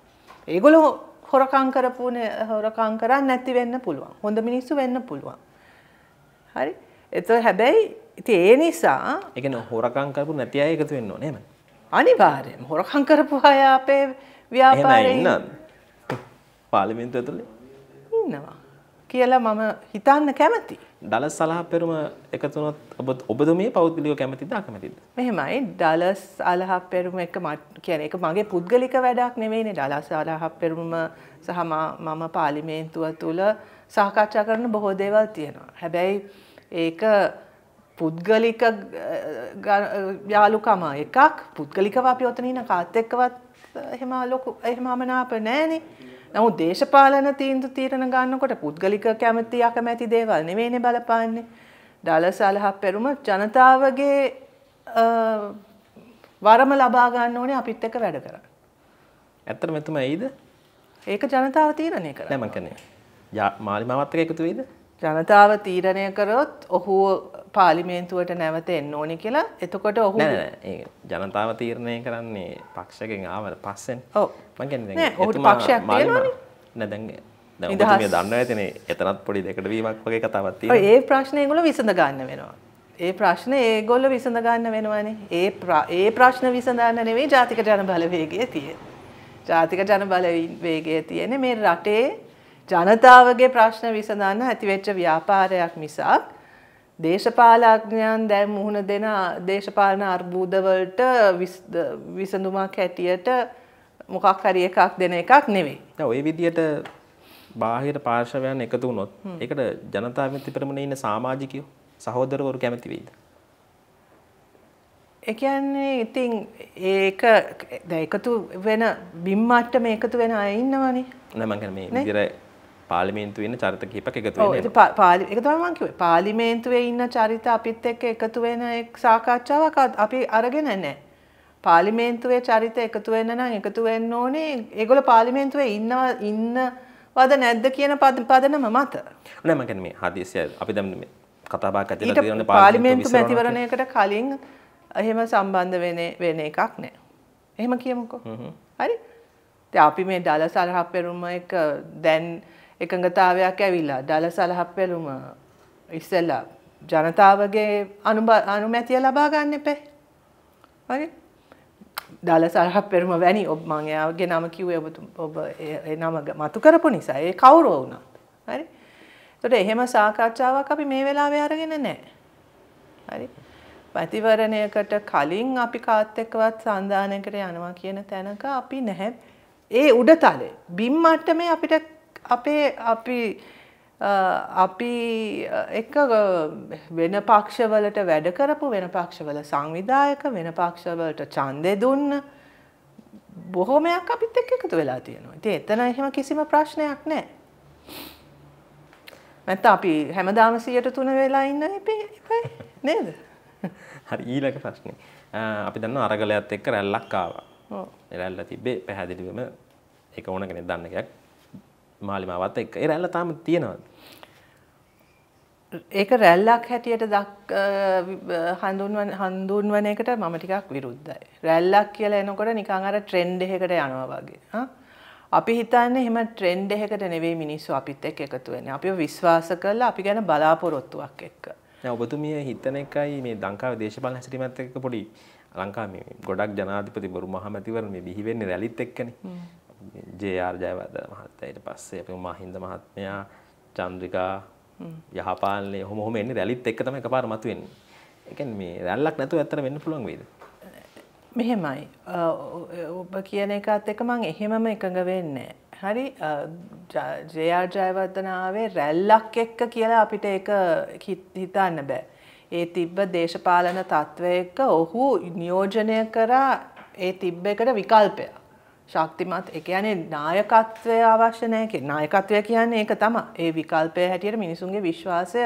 ඒගොල්ලෝ හොරකම් කරපු හොරකම් කරන්නේ නැති වෙන්න පුළුවන්. හොඳ මිනිස්සු වෙන්න පුළුවන්. හරි? ඒතකොට හැබැයි ඉතින් ඒ නිසා ඒ කියන්නේ හොරකම් කරපු නැති අය එකතු වෙන්න ඕනේ නේද? අනිවාර්යයෙන්ම හොරකම් කරපු අය අපේ ව්‍යාපාරේ ඉන්න පාලිමින්තු ඇතුළේ ඉන්නවා කියලා මම හිතන්න කැමති. ඩලස් සලහ පෙරුම එකතුනොත් ඔබතුමිය පෞද්ගලිකව කැමතිද අකමැතිද? මෙහෙමයි ඩලස් සලහ පෙරුම එක කියන්නේ ඒක මගේ පුද්ගලික වැඩක් නෙවෙයිනේ ඩලස් සලහ පෙරුම සහ මම පාර්ලිමේන්තුව තුල සාකච්ඡා කරන බොහෝ දේවල් තියෙනවා. හැබැයි ඒක පුද්ගලික යාළුකම එකක් පුද්ගලිකව අපි ඔතන ඉන්න කාත් එක්කවත් එහෙම ලොකු එහෙම අමනාප නැහැනේ. නමුත් දේශපාලන තීන්දුව තීරණ ගන්නකොට පුද්ගලික කැමැති අකමැති දේවල් නෙවෙයිනේ බලපාන්නේ. ඩලර් සලහා පෙරුම ජනතාවගේ වරම ලබා ගන්න ඕනේ අපිත් එක්ක වැඩ කරන්න. ඇත්තටම එතුමා ඇයිද? ඒක ජනතාව තීරණය කරන්නේ. නෑ මං කියන්නේ. මාලිමාවත් එක්ක එකතු වෙයිද? ජනතාව තීරණය කරොත් ඔහු පාලිමේන්තුවට නැවත එන්න ඕනි කියලා එතකොට ඔහු ජනතාව තීරණය කරන්නේ පක්ෂකෙන් ආවට පස්සෙන් ඔහුට පක්ෂයක් නැදැ දන්න ඇතින එතනත් පොඩි දෙකට වීමක් වගේ කතාවත් ඒ ප්‍රශ්නයගොල විසඳ ගන්න වෙනවා. ඒ ප්‍රශ්න ඒගොල්ල විසඳ ගන්න වෙනවානේ ඒ ඒ ප්‍රශ්න විසඳන්න නෙවෙයි ජාතික ජන බලවේගය තිය. ජාතික ජන බලවේගය තියෙන මේ රටේ ජනතාවගේ ප්‍රශ්න විසඳන්න ඇතිවෙච්ච ව්‍යාපාරයක් මිසක් දේශපාලඥයන් දැන් මුහුණ දෙන දේශපාලන අර්බුදවලට විසඳුමක් හැටියට මොකක් හරි එකක් දෙන එකක් නෙවෙයි. ඔය විදියට බාහිර පාර්ශවයන් එකතු වුණොත් ඒකට ජනතාව විමුක්ති පෙරමුණේ ඉන්න සමාජිකයෝ සහෝදරවරු කැමති වෙයිද? ඒ කියන්නේ ඉතින් ඒක දැන් එකතු වෙන බිම් මට්ටම එකතු වෙන අය ඉන්නවනේ. නෑ මම කියන්නේ මේ විදිහට පාලිමේන්තුවේ ඉන්න චරිත කිහිපයක් එකතු වෙනවා. ඒක තමයි මම කිව්වේ. පාලිමේන්තුවේ ඉන්න චරිත අපිත් එක්ක එකතු වෙන එක් සාකච්ඡාවක් අපි අරගෙන නැහැ. පාලිමේන්තුවේ චරිත එකතු වෙන්න නම් එකතු වෙන්න ඕනේ ඒගොල්ලෝ පාලිමේන්තුවේ ඉන්නවා ඉන්නවද නැද්ද කියන පදනම මත. නෑ මම කියන්නේ මේ හදිසිය අපි දැන් මේ කතා බහක් ඇතුළත තියෙන පාලිමේන්තු මැතිවරණයකට කලින් එහෙම සම්බන්ධ වෙන වෙන එකක් නෑ. එහෙම කියමුකෝ. හරි. දැන් අපි මේ ඩලස් අරහප්පෙරුම එක දැන් එකඟතාවයක් ඇවිල්ලා දළ සලහප්පැලුම ඉස්සෙල්ලා ජනතාවගේ අනුමැතිය ලබා ගන්න එපේ. හරි? දළ සලහප්පැලුම වැනි ඔබ මම එයාගේ නම කිව්වේ ඔබ ඔබ ඒ නම මතු කරපු නිසා ඒ කවුරු වුණත්. හරි? එතකොට එහෙම සාකච්ඡාවක් අපි මේ වෙලාවේ අරගෙන නැහැ. හරි? ප්‍රතිවරණයකට කලින් අපි කාත් එක්කවත් සන්දානයකට යනවා කියන තැනක අපි නැහැ. ඒ උඩතලේ බිම් මට්ටමේ අපිට අපේ අපි අපි එක වෙන පක්ෂවලට වැඩ කරපු වෙන පක්ෂවල සංවිධායක වෙන පක්ෂවලට ඡන්දය දුන්න බොහොමයක් අපිත් එක්ක එකතු වෙලා තියෙනවා. ඉතින් එතන එහෙම කිසිම ප්‍රශ්නයක් නැහැ. නැත්නම් අපි හැමදාම 103 වෙලා ඉන්න ඉපයි නේද? හරි ඊළඟ ප්‍රශ්නේ. අපි දන්නවා අරගලයත් එක්ක රැල්ලක් ආවා. ඔව්. රැල්ල තිබ්බේ පැහැදිලිවම ඒක ඕන කෙනෙක් දන්න එකක්. මාලිමාවත් එක්ක ඒ රැල්ල තාම තියෙනවද ඒක රැල්ලක් හැටියට දක් හඳුන්වන හඳුන්වන එකට මම ටිකක් විරුද්ධයි රැල්ලක් කියලා එනකොට නිකන් අර ට්‍රෙන්ඩ් එකකට යනවා වගේ අපි හිතන්නේ එහෙම ට්‍රෙන්ඩ් එකකට නෙවෙයි මිනිස්සු අපිත් එක්ක එකතු වෙන්නේ අපිව විශ්වාස කරලා අපි ගැන බලාපොරොත්තුවක් එක්ක දැන් ඔබතුමිය හිතන එකයි මේ ලංකාවේ දේශපාලන හැසිරීමත් එක්ක පොඩි ලංකාවේ ගොඩක් ජනාධිපති බොරු මහමැතිවරණ මේ බිහි වෙන්නේ රැලිත් එක්කනේ ජයාර් ජයවද මහත්තයට පස්සේ අප මහින්ද මහත්මයා චන්ද්‍රිකා යහපාලනය හොම එන්න රැලිත් එක් තම එක පාර මතුවෙන් එක මේ රැල්ලක් නැතු ඇතර වෙන්න පුළුවන් වේද මෙහෙමයි ඔබ කියන එකත් එක මං එහෙමම එකඟ වෙන්නේ හරි ජයා ජයවර්ධනාවේ රැල්ලක් එක්ක කියලා අපිට එක හිතන්න බෑ ඒ තිබ්බ දේශපාලන තත්ත්වයක ඔහු නියෝජනය කරා ඒ තිබ්බ එකට විකල්පයක් ශක්තිමත් ඒ කියන්නේ නායකත්වය අවශ්‍ය නැහැ කියන නායකත්වය කියන්නේ ඒක තමයි. ඒ විකල්පය හැටියට මිනිසුන්ගේ විශ්වාසය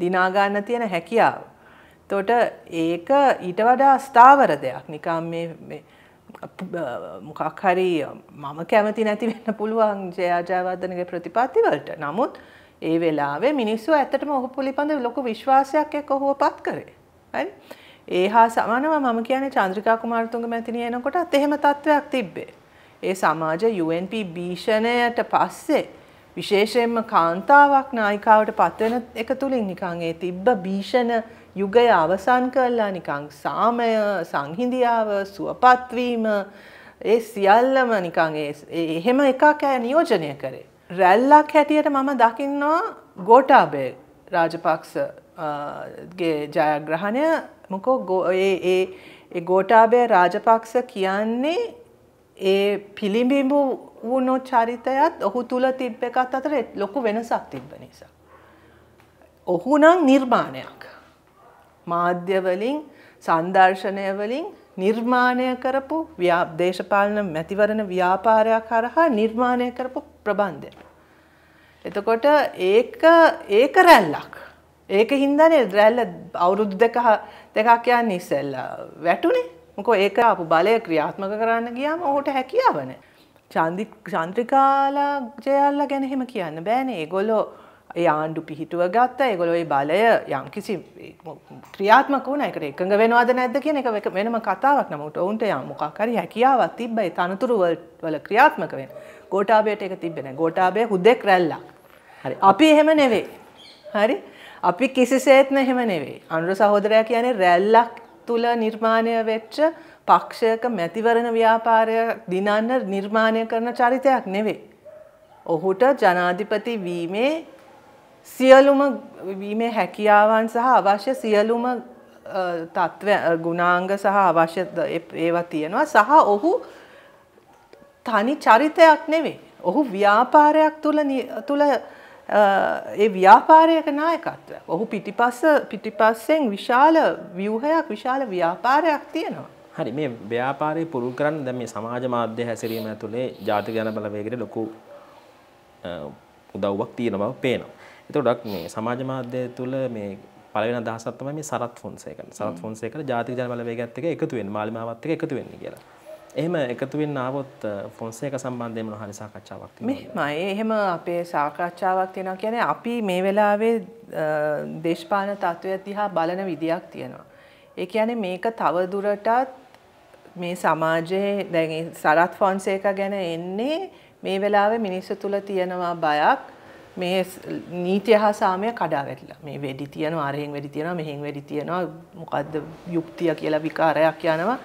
දිනා ගන්න තියෙන හැකියාව. එතකොට ඒක ඊට වඩා ස්ථාවර දෙයක්. නිකම් මේ මොකක් හරි මම කැමති නැති වෙන්න පුළුවන් ජයාජයවර්ධනගේ ප්‍රතිපත්ති වලට. නමුත් ඒ වෙලාවේ මිනිස්සු ඇත්තටම ඔහු පිළිබඳ ලොකු විශ්වාසයක් එක්ක ඔහුව පත් කරේ. හරි? ඒ හා සමානව මම කියන්නේ චන්ද්‍රිකා කුමාරතුංග මැතිණිය එනකොටත් එහෙම තත්වයක් තිබ්බේ. ඒ සමාජ UNP භීෂණයට පස්සේ විශේෂයෙන්ම කාන්තාවක් නායිකාවට පත්වෙන එක තුළින් නිකං ඒ තිබ්බ භීෂණ යුගය අවසන් කරලා නිකං සාමය සංහිඳියාව සුවපත්වීම ඒ සියල්ලම නිකං එහෙම එකක් ඇය නියෝජනය කරේ. රැල්ලක් හැටියට මම දකින්නවා ගෝටාබේ රාජපක්ෂගේ ජයග්‍රහණය මොකෝ ඒ ගෝටාබය රාජපක්ෂ කියන්නේ ඒ පිළිඹිඹු වුණු චරිතයත් ඔහු තුල තිබ්බ එකත් අතර ලොකු වෙනසක් තිබ්බ නිසා. ඔහු නම් නිර්මාණයක්. මාධ්‍ය වලින් සංදර්ශනය වලින් නිර්මාණය කරපු දේශපාලන මැතිවරණ ව්‍යාපාරයක් හරහා නිර්මාණය කරපු ප්‍රබන්ධය. එතකොට ඒක ඒක රැල්ලක්. ඒක හින්දානේ රැල්ල අවුරුදු දෙක දෙකක් යන්නේ ඉස්සෙල්ලා වැටුනේ. මොකෝ ඒක අපපු බලය ක්‍රියාත්මක කරන්න ගියාම ඔහුට හැකියාවන. චන්දි චන්ත්‍රිකාලා ජයල්ලා ගැනහෙම කියන්න බෑන ඒගොලෝ ඒ ආණ්ඩු පිහිටුව ගත්ත ඒගොලො ඒ බලය යම් කිසි ක්‍රියාත්මක වුණ එකට එකඟ වෙනවාද නැද්ද කියන එක වෙනම කතාවක් නමුට ඔවුන්ට යම්මොකාකරි හැකියාවත් තිබ්බයි තනතුරුවල් වල ක්‍රියාත්මක වෙන ගෝටාබයට එක තිබෙන ගෝටාබය හුද්දෙක් රැල්ලා හරි අපි එහෙම නෙවේ හරි අපි කිසිසේත්න එහෙම නෙවේ අනුර සහෝදරයා කියන්නේ රැල්ලක් තුළ නිර්මාණය වෙච්ච පක්ෂයක මැතිවරණ ව්‍යාපාරයක් දිනන්න නිර්මාණය කරන චරිතයක් නෙවේ. ඔහුට ජනාධිපති වීමේ සියලුම වීමේ හැකියාවන් සහ අවශ්‍ය සියලුම තත්ත්ව ගුණාංග සහ අවශ්‍ය ඒවා තියෙනවා සහ ඔහු තනි චරිතයක් නෙවේ. ඔහු ව්‍යාපාරයක් තුළ Äh, ඒ ව්‍යාපාරයක නායකත්වයක්. ඔහු පිටිපස්ස පිටිපස්සෙන් විශාල ව්‍යුහයක් විශාල ව්‍යාපාරයක් තියෙනවා. හරි මේ ව්‍යාපාරය පුරුදු කරන්න දැන් මේ සමාජ මාධ්‍ය හැසිරීම ඇතුලේ ජාතික ජන බලවේගයට ලොකු උදව්වක් තියෙන බව පේනවා. ඒතකොට මේ සමාජ මාධ්‍ය තුළ මේ පළවෙනි අදහසක් තමයි මේ සරත් ෆොන්සේකන. සරත් ෆොන්සේකන ජාතික ජන බලවේගයත් එක්ක එකතු වෙන්න, මාලිමාවත් එක්ක එකතු වෙන්න කියලා. එහෙම එකතු වෙන්න ආවොත් ෆොන්සේක සම්බන්ධයෙන් මොන හරි සාකච්ඡාවක් තියෙනවද? මෙහෙමයි. එහෙම අපේ සාකච්ඡාවක් තියෙනවා කියන්නේ අපි මේ වෙලාවේ දේශපාලන තත්ත්වය දිහා බලන විදියක් තියෙනවා. ඒ කියන්නේ මේක තව දුරටත් මේ සමාජයේ දැන් සරත් ෆොන්සේක ගැන එන්නේ මේ වෙලාවේ මිනිස්සු තුල තියෙනවා බයක් මේ නීතිය හා සාමය කඩා වැටිලා මේ වෙඩි තියෙනවා අරහෙන් වෙඩි තියෙනවා මෙහෙන් වෙඩි තියෙනවා මොකද්ද යුක්තිය කියලා විකාරයක් යනවා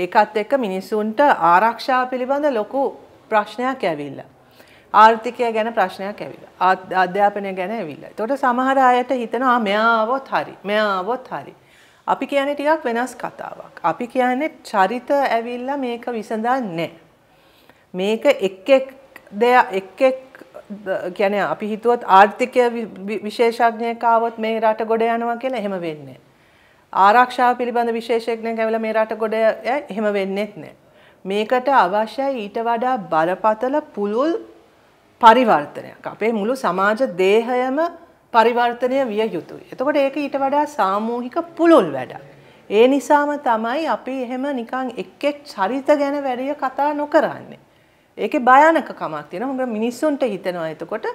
ඒකත් එක්ක මිනිස්සුන්ට ආරක්ෂාව පිළිබඳ ලොකු ප්‍රශ්නයක් ඇවිල්ලා. ආර්ථිකය ගැන ප්‍රශ්නයක් ඇවිල්ලා. අධ්‍යාපනය ගැන ඇවිල්ලා. එතකොට සමහර අයට හිතනවා මෙයා આવොත් හරි. මෙයා આવොත් හරි. අපි කියන්නේ ටිකක් වෙනස් කතාවක්. අපි කියන්නේ චරිත ඇවිල්ලා මේක විසඳන්නේ මේක එක් එක් දෙයක් එක් එක් කියන්නේ අපි හිතුවත් ආර්ථික විශේෂඥයෙක් ආවොත් මේ රට ගොඩ යනවා කියලා එහෙම වෙන්නේ ආරක්ෂාව පිළිබඳ විශේෂඥයෙක් ඇවිල්ලා මේ රට ගොඩ එහෙම වෙන්නේත් නැහැ. මේකට අවශ්‍යයි ඊට වඩා බලපතල පුළුල් පරිවර්තනයක්. අපේ මුළු සමාජ දේහයම පරිවර්තනය විය යුතුයි. එතකොට ඒක ඊට වඩා සාමූහික පුළුල් වැඩක්. ඒ නිසාම තමයි අපි එහෙම නිකන් එක් එක් චරිත ගැන වැඩිය කතා නොකරන්නේ. ඒකේ භයානකකමක් තියෙනවා. මොකද මිනිස්සුන්ට හිතෙනවා එතකොට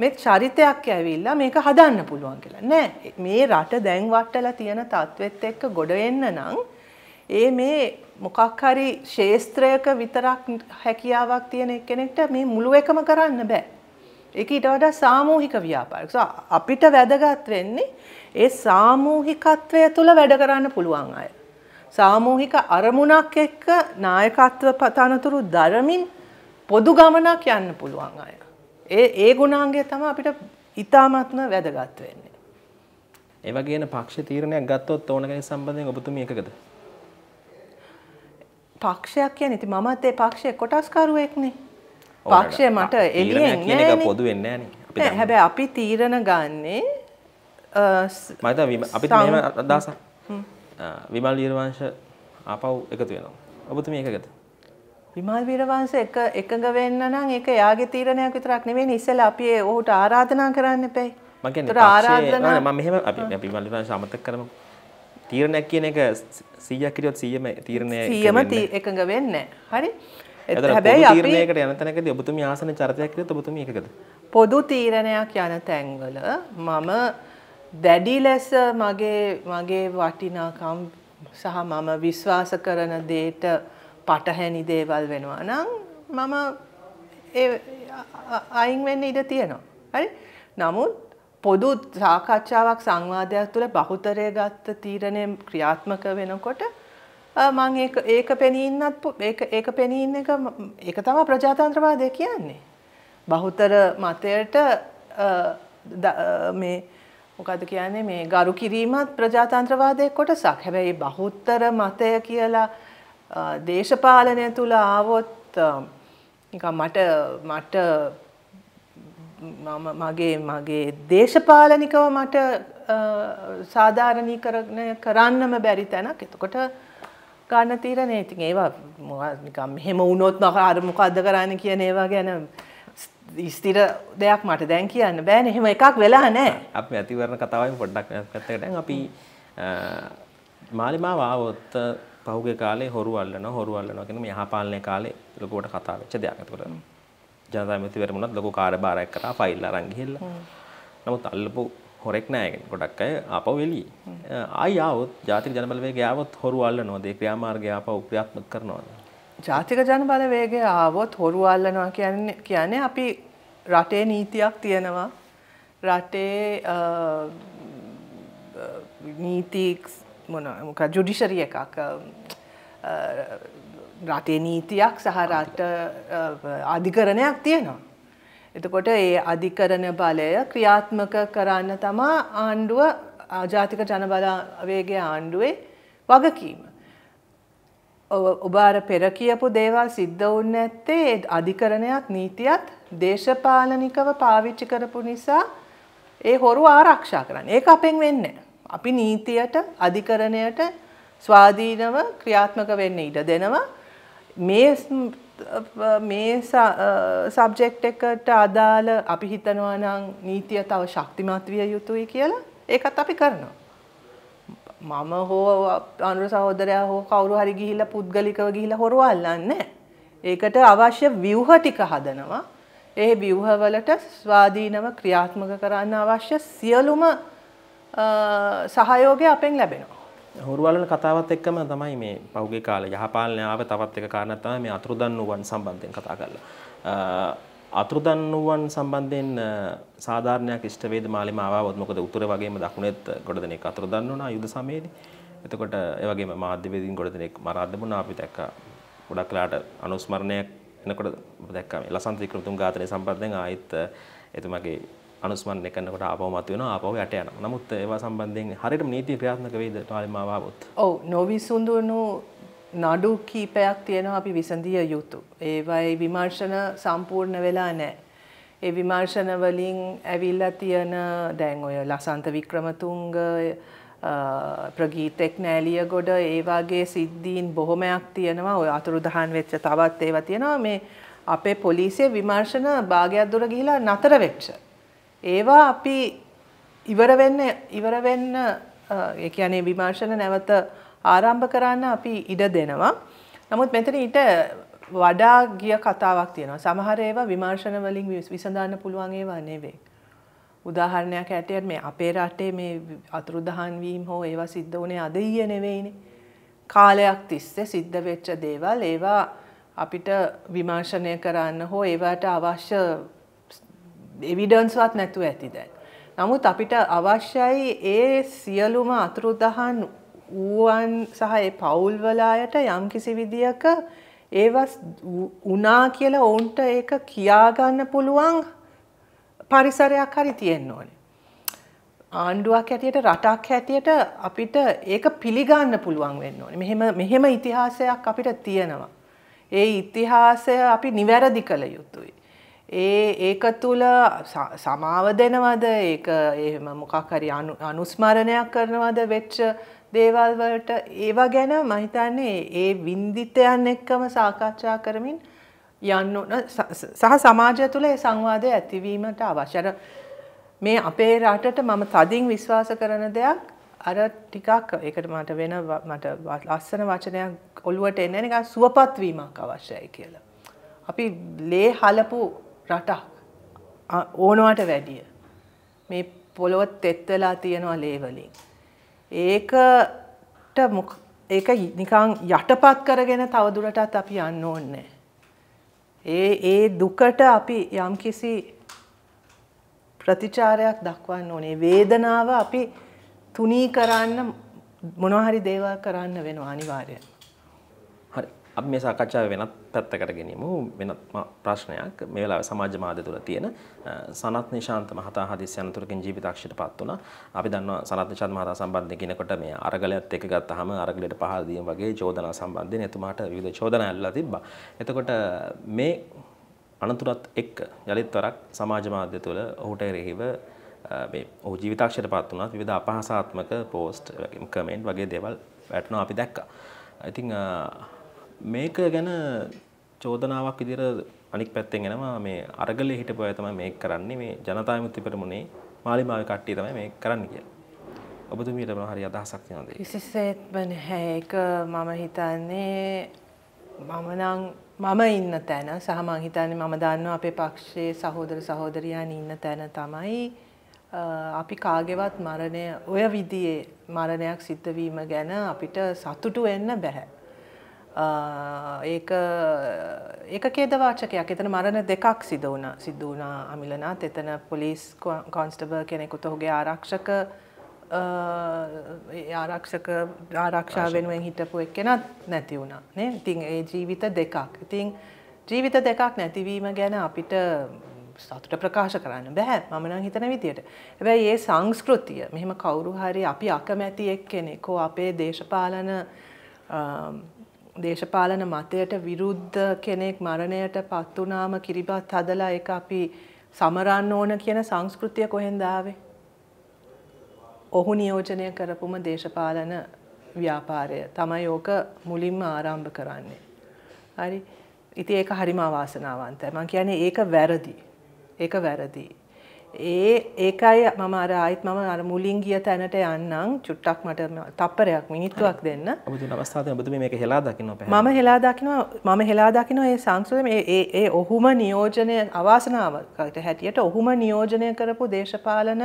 මේ චරිතයක් ඇවිල්ලා මේක හදන්න පුළුවන් කියලා. නෑ මේ රට දැන් වටලා තියෙන තත්වෙත් එක්ක ගොඩ එන්න නම් ඒ මේ මොකක් හරි ශේස්ත්‍රයක විතරක් හැකියාවක් තියෙන එක්කෙනෙක්ට මේ මුළු එකම කරන්න බෑ. ඒක ඊට වඩා සාමූහික ව්‍යාපාරයක්. අපිට වැදගත් වෙන්නේ ඒ සාමූහිකත්වය තුළ වැඩ කරන්න පුළුවන් අය. සාමූහික අරමුණක් එක්ක නායකත්ව තනතුරු දරමින් පොදු ගමනක් යන්න පුළුවන් අය. ඒ ඒ ගුණාංගය තම අපිට ඉතාමත්ම වැදගත් වෙන්නේ. ඒ වගේන පක්ෂ තීරණයක් ගත්තොත් ඕන කෙනෙක් සම්බන්ධයෙන් ඔබතුමී එකකද? පක්ෂයක් කියන්නේ ඉතින් මමත් ඒ පක්ෂයේ කොටස්කරුවෙක්නේ. පක්ෂය මට එළියෙන් නෑ. ඒක පොදු වෙන්නේ නෑනේ. හැබැයි අපි තීරණ ගන්නේ මම හිතා අපිත් මෙහෙම අදහසක්. විමල් ඊරවංශ ආපහු එකතු වෙනවා. ඔබතුමී එකකද? විමල් වීරවංශ එක එකඟ වෙන්න නම් ඒක එයාගේ තීරණයක් විතරක් නෙවෙයි ඉස්සෙල්ලා අපි ඔහුට ආරාධනා කරන්න එපැයි. මම කියන්නේ ආරාධනා මම මෙහෙම අපි අපි විමල් වීරවංශ අමතක කරමු. තීරණයක් කියන එක 100ක් හිටියොත් 100ම තීරණය 100ම එකඟ වෙන්නේ හරි? හැබැයි අපි තීරණයකට යන තැනකදී ඔබතුමී ආසන චරිතයක් කියලා ඔබතුමී එකකද? පොදු තීරණයක් යන තැන්වල මම දැඩි ලෙස මගේ මගේ වටිනාකම් සහ මම විශ්වාස කරන දේට පටහැනි දේවල් වෙනවා නම් මම අයින් වෙන්න ඉඩ තියෙනවා. හරි? නමුත් පොදු සාකච්ඡාවක් සංවාදයක් තුළ බහුතරය ගත්ත තීරණය ක්‍රියාත්මක වෙනකොට මං ඒක පෙනීන්නත් ඒක පෙනීන්න එක ඒක තමයි ප්‍රජාතන්ත්‍රවාදය කියන්නේ. බහුතර මතයට මේ මොකද කියන්නේ මේ ගරු කිරීමත් ප්‍රජාතන්ත්‍රවාදයේ කොටසක්. හැබැයි බහුතර මතය කියලා දේශපාලනය තුළ ආවොත් මට මට මගේ මගේ දේශපාලනිකව මට සාධාරණී කරන කරන්නම බැරි තැනක් එතකොට ගන්න තීරණය ඉතින් ඒවා නිකම් මෙහෙම වුණොත් මම අර මොකද්ද කරන්න කියන ඒවා ගැන ස්තිර දෙයක් මට දැන් කියන්න බෑන එහෙම එකක් වෙලා නෑ අපි ඇතිවරණ කතාවයි පොඩ්ඩක් පැත්තකට දැන් අපි මාලිමාව ආවොත් පහුගේ කාලේ හොරු අල්ලනවා හොරු අල්ලනවා කියන මේ යහපාලනය කාලේ ලොකුවට කතා වෙච්ච දෙයක්. එතකොට ජනතා මැතිවරණ වුණත් ලොකු කාර්යභාරයක් කරා ෆයිල් අරන් ගිහිල්ලා. නමුත් අල්ලපු හොරෙක් නෑ ඒක. ගොඩක් අය ආපහු එළියි. ආයි ආවොත් ජාතික ජනබලවේගය ආවොත් හොරු අල්ලනවාද? ඒ ක්‍රියාමාර්ගය ආපහු ක්‍රියාත්මක කරනවාද? ජාතික ජනබලවේගය ආවොත් හොරු අල්ලනවා කියන්නේ කියන්නේ අපි රටේ නීතියක් තියෙනවා. රටේ නීතික්ස් මොන මොක ජුඩිෂරිය එකක් රටේ නීතියක් සහරට අධිකරණයක් තියෙනවා. එතකොට ඒ අධිකරණ බලය ක්‍රියාත්මක කරන්න තමා ආණ්ඩුව ආජාතික ජනබලාවේගේ ආණ්ඩුවේ වගකීම. ඔබාර පෙර කියපු දේවල් සිද්ධ වුන්න ඇත්තේ අධිකරණයක් නීතියත් දේශපාලනිකව පාවිච්චි කරපු නිසා ඒ හොරු ආරක්ෂා කරන්න. ඒක අපෙන් වෙන්නේ නැහැ. අපි නීතියට අධිකරණයට ස්වාධීනව ක්‍රියාත්මක වෙන්න ඉඩ දෙනවා. මේ මේ සබ්ජෙක්ට් එකට අදාළ අපි හිතනවා නම් නීතිය තව ශක්තිමත් විය යුතුයි කියලා ඒකත් අපි කරනවා. මම හෝ අනුර සහෝදරයා හෝ කවුරු හරි ගිහිල්ලා පුද්ගලිකව ගිහිල්ලා හොරු අල්ලන්නේ ඒකට අවශ්‍ය ව්‍යුහ ටික හදනවා. ඒ ව්‍යුහවලට ස්වාධීනව ක්‍රියාත්මක කරන්න අවශ්‍ය සියලුම සහයෝගය අපෙන් ලැබෙනවා. හුරුවලන කතාවත් එක්කම තමයි මේ පෞගේ කාල යහපාලනාව තවත් එක කාරණක් තමයි මේ අතුරුදන් වූවන් සම්බන්ධයෙන් කතා කරලා. අතුරුදන් වූවන් සම්බන්ධයෙන් සාධාරණයක් ඉෂ්ටවේද මාලිම ආවොත් මොකද උතුර වගේම දකුණෙත් ගොඩ දෙනෙක් අතුරුදන් වුණා යුද සමයේදී. එතකොට ඒ වගේම මාධ්‍ය වේදින් ගොඩ දෙනෙක් මරාදමුණා අපි දැක්කා. ගොඩක් වෙලාට අනුස්මරණයක් එනකොට දැක්කා මේ ලසන්ත වික්‍රමතුංග ඝාතනය සම්බන්ධයෙන් ආයෙත් එතුමාගේ අනුස්මරණය කරනකොට ආපහු මතුවෙනවා ආපහු යට යනවා. නමුත් ඒවා සම්බන්ධයෙන් හරියටම නීතිය ක්‍රියාත්මක වෙයිද තාලිම ආවොත්? ඔව් නොවිසුඳුණු නඩු කීපයක් තියෙනවා අපි විසඳිය යුතු. ඒවයි විමර්ශන සම්පූර්ණ වෙලා නැහැ. ඒ විමර්ශන වලින් ඇවිල්ලා තියෙන දැන් ඔය ලසන්ත වික්‍රමතුංග ප්‍රගීතෙක් නෑලිය ගොඩ ඒවාගේ සිද්ධීන් බොහොමයක් තියෙනවා ඔය අතුරුදහන් වෙච්ච තවත් ඒවා තියෙනවා මේ අපේ පොලිසිය විමර්ශන භාගයක් දුර ගිහිලා නතර වෙච්ච ඒවා අපි ඉවර වෙන්න ඉවර වෙන්න ඒ කියන්නේ විමර්ශන නැවත ආරම්භ කරන්න අපි ඉඩ දෙනවා. නමුත් මෙතන ඊට වඩා ගිය කතාවක් තියෙනවා. සමහර ඒවා විමර්ශන වලින් විසඳන්න පුළුවන් ඒවා නෙවෙයි. උදාහරණයක් ඇටියට මේ අපේ රටේ මේ අතුරුදහන් වීම හෝ ඒවා සිද්ධ වුණේ අද ඊයේ නෙවෙයිනේ. කාලයක් තිස්සේ සිද්ධ වෙච්ච දේවල් ඒවා අපිට විමර්ශනය කරන්න හෝ ඒවට අවශ්‍ය එවිඩන්ස්වත් නැතුව ඇති දැන්. නමුත් අපිට අවශ්‍යයි ඒ සියලුම අතුරුදහන් වූවන් සහ ඒ පවුල්වලායට යම් කිසි විදියක ඒවස් උනා කියලා ඔවුන්ට ඒක කියාගන්න පුළුවන් පරිසරයක් හරි තියෙන්න ඕනේ. ආණ්ඩුවක් හැටියට රටක් හැටියට අපිට ඒක පිළිගන්න පුළුවන් වෙන්න ඕනේ. මෙහෙම මෙහෙම ඉතිහාසයක් අපිට තියෙනවා. ඒ ඉතිහාසය අපි නිවැරදි කළ යුතුයි. ඒ ඒක තුළ සමාව දෙනවද ඒක එහෙම මොකක් හරි අනුස්මරණයක් කරනවද වෙච්ච දේවල් වලට ඒවා ගැන මම හිතන්නේ ඒ වින්දිතයන් එක්කම සාකච්ඡා කරමින් යන්න ඕන සහ සමාජය තුළ ඒ සංවාදය ඇතිවීමට අවශ්‍ය. මේ අපේ රටට මම තදින් විශ්වාස කරන දෙයක් අර ටිකක් ඒකට මට වෙන මට ලස්සන වචනයක් ඔළුවට එන්නේ නැහැ නිකන් සුවපත් වීමක් අවශ්‍යයි කියලා. අපි ලේ හලපු රටක් ඕනවට වැඩිය. මේ පොළොවත් එෙත්වෙලා තියෙනවා ලේවලින්. ඒකට ඒක නිකං යටපත් කරගෙන තවදුරටත් අපි යන්න ඕන්නේ. ඒ ඒ දුකට අපි යම් කිසි ප්‍රතිචාරයක් දක්වන්න ඕනේ වේදනාව අපි තුනී කරන්න මොනහරි දේවල් කරන්න වෙනවා අනිවාර්යයෙන් අපි මේ සාකච්ඡාව වෙනත් පැත්තකට ගෙනියමු වෙනත් ප්‍රශ්නයක් මේ වෙලාවේ සමාජ මාධ්‍ය තුල තියෙන සනත් නිශාන්ත මහතා හදිස් යනතුරකින් ජීවිතාක්ෂයට පත් වුණා. අපි දන්නවා සනත් නිශාන්ත මහතා සම්බන්ධයෙන් කියනකොට මේ අරගලයත් එක්ක ගත්තාම අරගලයට පහර දීම වගේ චෝදනා සම්බන්ධයෙන් එතුමාට විවිධ චෝදනා ඇල්ලලා තිබ්බා. එතකොට මේ අනතුරත් එක්ක යලිත්වරක් සමාජ මාධ්‍ය තුල ඔහුට එරෙහිව මේ ඔහු ජීවිතාක්ෂයට පත් වුණා විවිධ අපහාසාත්මක පෝස්ට් කමෙන්ට් වගේ දේවල් වැටෙනවා අපි දැක්කා. ඉතින් මේක ගැන චෝදනාවක් විදිහට අනික් පැත්තෙන් එනවා මේ අරගලේ හිටපු අය තමයි මේක කරන්නේ මේ ජනතා විමුක්ති පෙරමුණේ මාලිමාවේ කට්ටිය තමයි මේක කරන්න කියලා. ඔබතුමීට මොන හරි අදහසක් තියෙනවද? කිසිසේත්ම නැහැ. ඒක මම හිතන්නේ මම නම් මම ඉන්න තැන සහ මම හිතන්නේ මම දන්නවා අපේ පක්ෂයේ සහෝදර සහෝදරියන් ඉන්න තැන තමයි අපි කාගේවත් මරණය ඔය විදිහේ මරණයක් සිද්ධ වීම ගැන අපිට සතුටු වෙන්න බෑ. ඒක ඒකකේද වාචකයක් එතන මරණ දෙකක් සිද්ධ වුණා සිද්ධ වුණා අමිලනාත් එතන පොලිස් කොන්ස්ටබල් කෙනෙකුට ඔහුගේ ආරක්ෂක ආරක්ෂක ආරක්ෂා වෙනුවෙන් හිටපු එක්කෙනත් නැති වුණා නේ ඉතින් ඒ ජීවිත දෙකක් ඉතින් ජීවිත දෙකක් නැතිවීම ගැන අපිට සතුට ප්‍රකාශ කරන්න බැහැ මම නම් හිතන විදියට. හැබැයි මේ සංස්කෘතිය මෙහෙම කවුරු හරි අපි අකමැති එක්කෙනෙක් හෝ අපේ දේශපාලන දේශපාලන මතයට විරුද්ධ කෙනෙක් මරණයට පත් වුණාම කිරිබත් හදලා ඒක අපි සමරන්න ඕන කියන සංස්කෘතිය කොහෙන්ද ආවේ? ඔහු නියෝජනය කරපුම දේශපාලන ව්‍යාපාරය තමයි ඕක මුලින්ම ආරම්භ කරන්නේ. හරි. ඉතින් ඒක හරිම අවාසනාවන්තයි. මම කියන්නේ ඒක වැරදි. ඒක වැරදි. ඒ ඒකයි මම අර ආයිත් මම අර මුලින් ගිය තැනට යන්නම් චුට්ටක් මට තප්පරයක් මිනිත්තුවක් දෙන්න. ඔබතුමා අවස්ථාවේ ඔබතුමා මේක හෙලා දකින්න ඔබ. මම හෙලා දකින්නවා මම හෙලා දකින්නවා මේ සංස්කෘතිය මේ ඒ ඒ ඔහුම නියෝජනය අවාසනාවකට හැටියට ඔහුම නියෝජනය කරපු දේශපාලන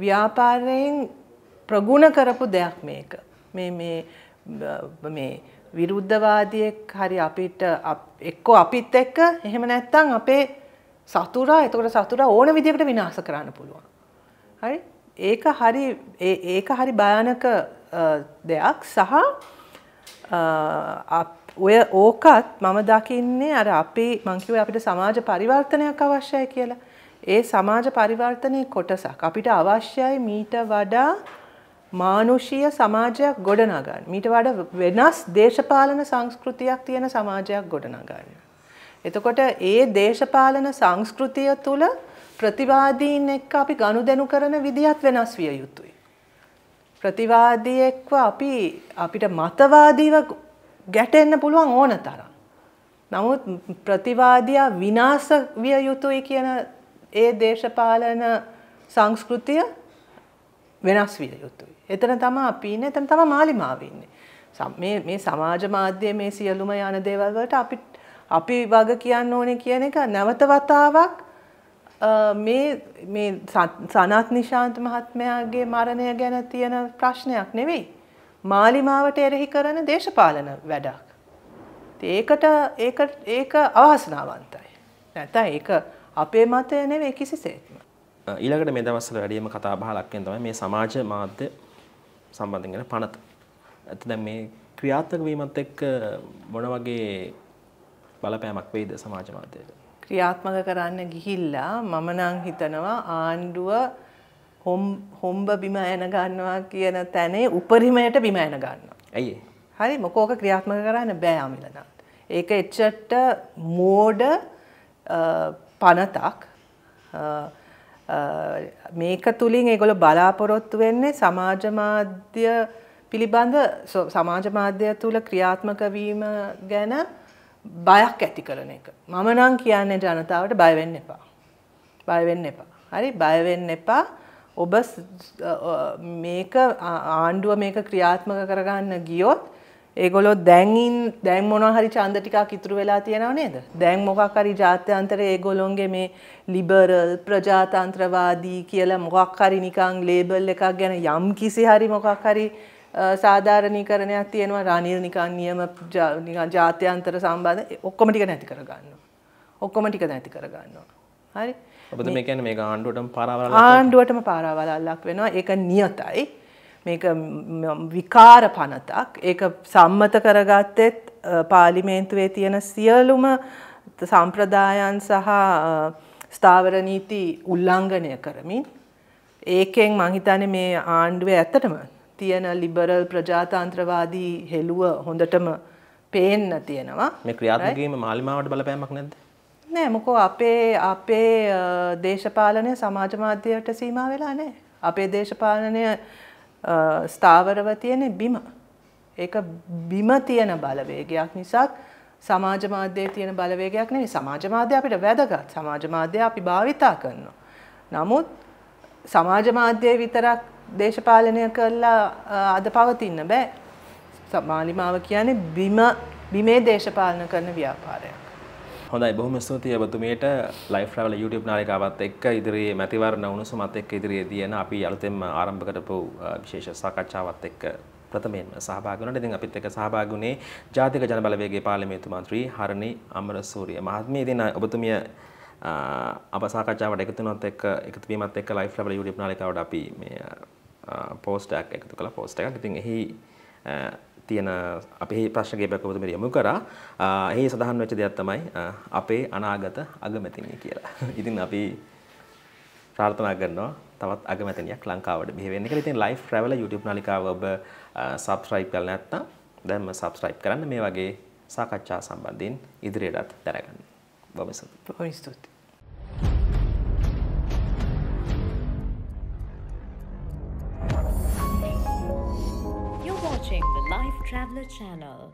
ව්‍යාපාරයෙන් ප්‍රගුණ කරපු දෙයක් මේක. මේ මේ මේ විරුද්ධවාදියෙක් හරි අපිට එක්කෝ අපිත් එක්ක එහෙම නැත්නම් අපේ සතුරා එතකොට සතුරා ඕන විදිහකට විනාශ කරන්න පුළුවන්. හරි? ඒක හරි ඒක හරි භයානක දෙයක් සහ ඔය ඕකත් මම දකින්නේ අර අපේ මං කිව්වේ අපිට සමාජ පරිවර්තනයක් අවශ්‍යයි කියලා. ඒ සමාජ පරිවර්තනයේ කොටසක් අපිට අවශ්‍යයි මීට වඩා මානුෂීය සමාජයක් ගොඩනගන්න. මීට වඩා වෙනස් දේශපාලන සංස්කෘතියක් තියෙන සමාජයක් ගොඩනගන්න. එතකොට ඒ දේශපාලන සංස්කෘතිය තුළ ප්‍රතිවාදීන් එක්ක අපි ගනුදෙනු කරන විදිහත් වෙනස් විය යුතුයි. ප්‍රතිවාදී එක්ව අපි අපිට මතවාදීව ගැටෙන්න පුළුවන් ඕන තරම්. නමුත් ප්‍රතිවාදියා විනාශ විය යුතුයි කියන ඒ දේශපාලන සංස්කෘතිය වෙනස් විය යුතුයි. එතන තමයි අපි ඉන්නේ, එතන තමයි මාලිමාව ඉන්නේ. මේ මේ සමාජ මාධ්‍ය මේ සියලුම යන දේවල් වලට අපිට අපි වග කියන්න ඕනේ කියන එක නැවත වතාවක් මේ මේ සනත් නිශාන්ත මහත්මයාගේ මරණය ගැන තියෙන ප්‍රශ්නයක් නෙවෙයි. මාලිමාවට එරෙහි කරන දේශපාලන වැඩක්. ඒකට ඒක ඒක අවාසනාවන්තයි. නැත්නම් ඒක අපේ මතය නෙවෙයි කිසිසේත්ම. ඊළඟට මේ දවස්වල වැඩිම කතා බහ ලක්කෙන් තමයි මේ සමාජ මාධ්‍ය සම්බන්ධයෙන් පනත. ඇත්ත දැන් මේ ක්‍රියාත්මක වීමත් එක්ක මොන වගේ බලපෑමක් වෙයිද සමාජ මාධ්‍යයට? ක්‍රියාත්මක කරන්න ගිහිල්ලා මම නම් හිතනවා ආණ්ඩුව හොම්බ බිම ඇන ගන්නවා කියන තැනේ උපරිමයට බිම ඇන ගන්නවා. ඇයි? හරි මොකෝක ක්‍රියාත්මක කරන්න බෑ අමිලනා. ඒක එච්චට මෝඩ පනතක් මේක තුලින් ඒගොල්ලෝ බලාපොරොත්තු වෙන්නේ සමාජ මාධ්‍ය පිළිබඳ සමාජ මාධ්‍ය තුල ක්‍රියාත්මක වීම ගැන බයක් ඇති කරන එක. මම නම් කියන්නේ ජනතාවට බය වෙන්න එපා. බය වෙන්න එපා. හරි බය වෙන්න එපා. ඔබ මේක ආණ්ඩුව මේක ක්‍රියාත්මක කරගන්න ගියොත් ඒගොල්ලෝ දැන් දැන් මොනවා හරි ඡන්ද ටිකක් ඉතුරු වෙලා තියෙනව නේද? දැන් මොකක් හරි ජාත්‍යන්තරයේ ඒගොල්ලොන්ගේ මේ ලිබරල් ප්‍රජාතන්ත්‍රවාදී කියලා මොකක් හරි නිකන් ලේබල් එකක් ගැන යම් කිසි හරි මොකක් හරි සාධාරණීකරණයක් තියෙනවා රානීර නිකන් නියම නිකන් ජාත්‍යන්තර සම්බන්ධ ඔක්කොම ටික නැති කරගන්නවා. ඔක්කොම ටික නැති කරගන්නවා. හරි. ඔබද මේ කියන්නේ මේක ආණ්ඩුවටම පාරාවලක් ආණ්ඩුවටම පාරාවලක් වෙනවා. ඒක නියතයි. මේක විකාර පනතක්. ඒක සම්මත කරගත්තෙත් පාර්ලිමේන්තුවේ තියෙන සියලුම සම්ප්‍රදායන් සහ ස්ථාවර නීති උල්ලංඝනය කරමින් ඒකෙන් මං හිතන්නේ මේ ආණ්ඩුවේ ඇත්තටම තියෙන ලිබරල් ප්‍රජාතන්ත්‍රවාදී හෙළුව හොඳටම පේන්න තියෙනවා මේ ක්‍රියාත්මකීම මාලිමාවට බලපෑමක් නැද්ද නෑ මොකෝ අපේ අපේ දේශපාලනය සමාජ මාධ්‍යයට සීමා වෙලා නෑ අපේ දේශපාලනය ස්ථාවරව තියෙන බිම ඒක බිම තියෙන බලවේගයක් නිසාක් සමාජ මාධ්‍යයේ තියෙන බලවේගයක් නෙවෙයි සමාජ මාධ්‍ය අපිට වැදගත් සමාජ මාධ්‍ය අපි භාවිතා කරනවා නමුත් සමාජ මාධ්‍යයේ විතරක් දේශපාලනය කරලා අද පවතින්න බෑ. සමාලිමාව කියන්නේ බිම බිමේ දේශපාලන කරන ව්‍යාපාරයක්. හොඳයි බොහොම ස්තුතියි ඔබතුමියට ලයිෆ් ට්‍රැවල් YouTube නාලිකාවත් එක්ක ඉදිරියේ මැතිවරණ උණුසුමත් එක්ක ඉදිරියේ තියෙන අපි අලුතෙන්ම ආරම්භ කරපු විශේෂ සාකච්ඡාවත් එක්ක ප්‍රථමයෙන්ම සහභාගී වුණා. ඉතින් අපිත් එක්ක සහභාගී වුණේ ජාතික ජනබලවේගයේ පාර්ලිමේන්තු මන්ත්‍රී හරණි අමරසූරිය මහත්මිය. ඉතින් ඔබතුමිය අප සාකච්ඡාවට එකතු වුණත් එක්ක එකතු වීමත් එක්ක ලයිෆ් ට්‍රැවල් YouTube නාලිකාවට අපි මේ පෝස්ටක් එකතු කළ පෝස්ට එකක් ඉතින් එහි තියෙන අපේ ප්‍රශ්නගේ පැකවතුම යමු කරා එහි සඳහන් වෙච්ච දෙයක් තමයි අපේ අනාගත අගමැතිනය කියලා. ඉතින් අපි ප්‍රාර්ථනා කරනවා තවත් අගමැතිනියක් ලංකාවට බිහිවෙන්න කියලා. ඉතින් live travel YouTube නාලිකාව ඔබ subscribe කරලා නැත්නම් දැන්ම subscribe කරන්න මේ වගේ සාකච්ඡා සම්බන්ධයෙන් ඉදිරියටත් දැනගන්න. බොහොම ස්තුතියි. watching the Life Traveler channel.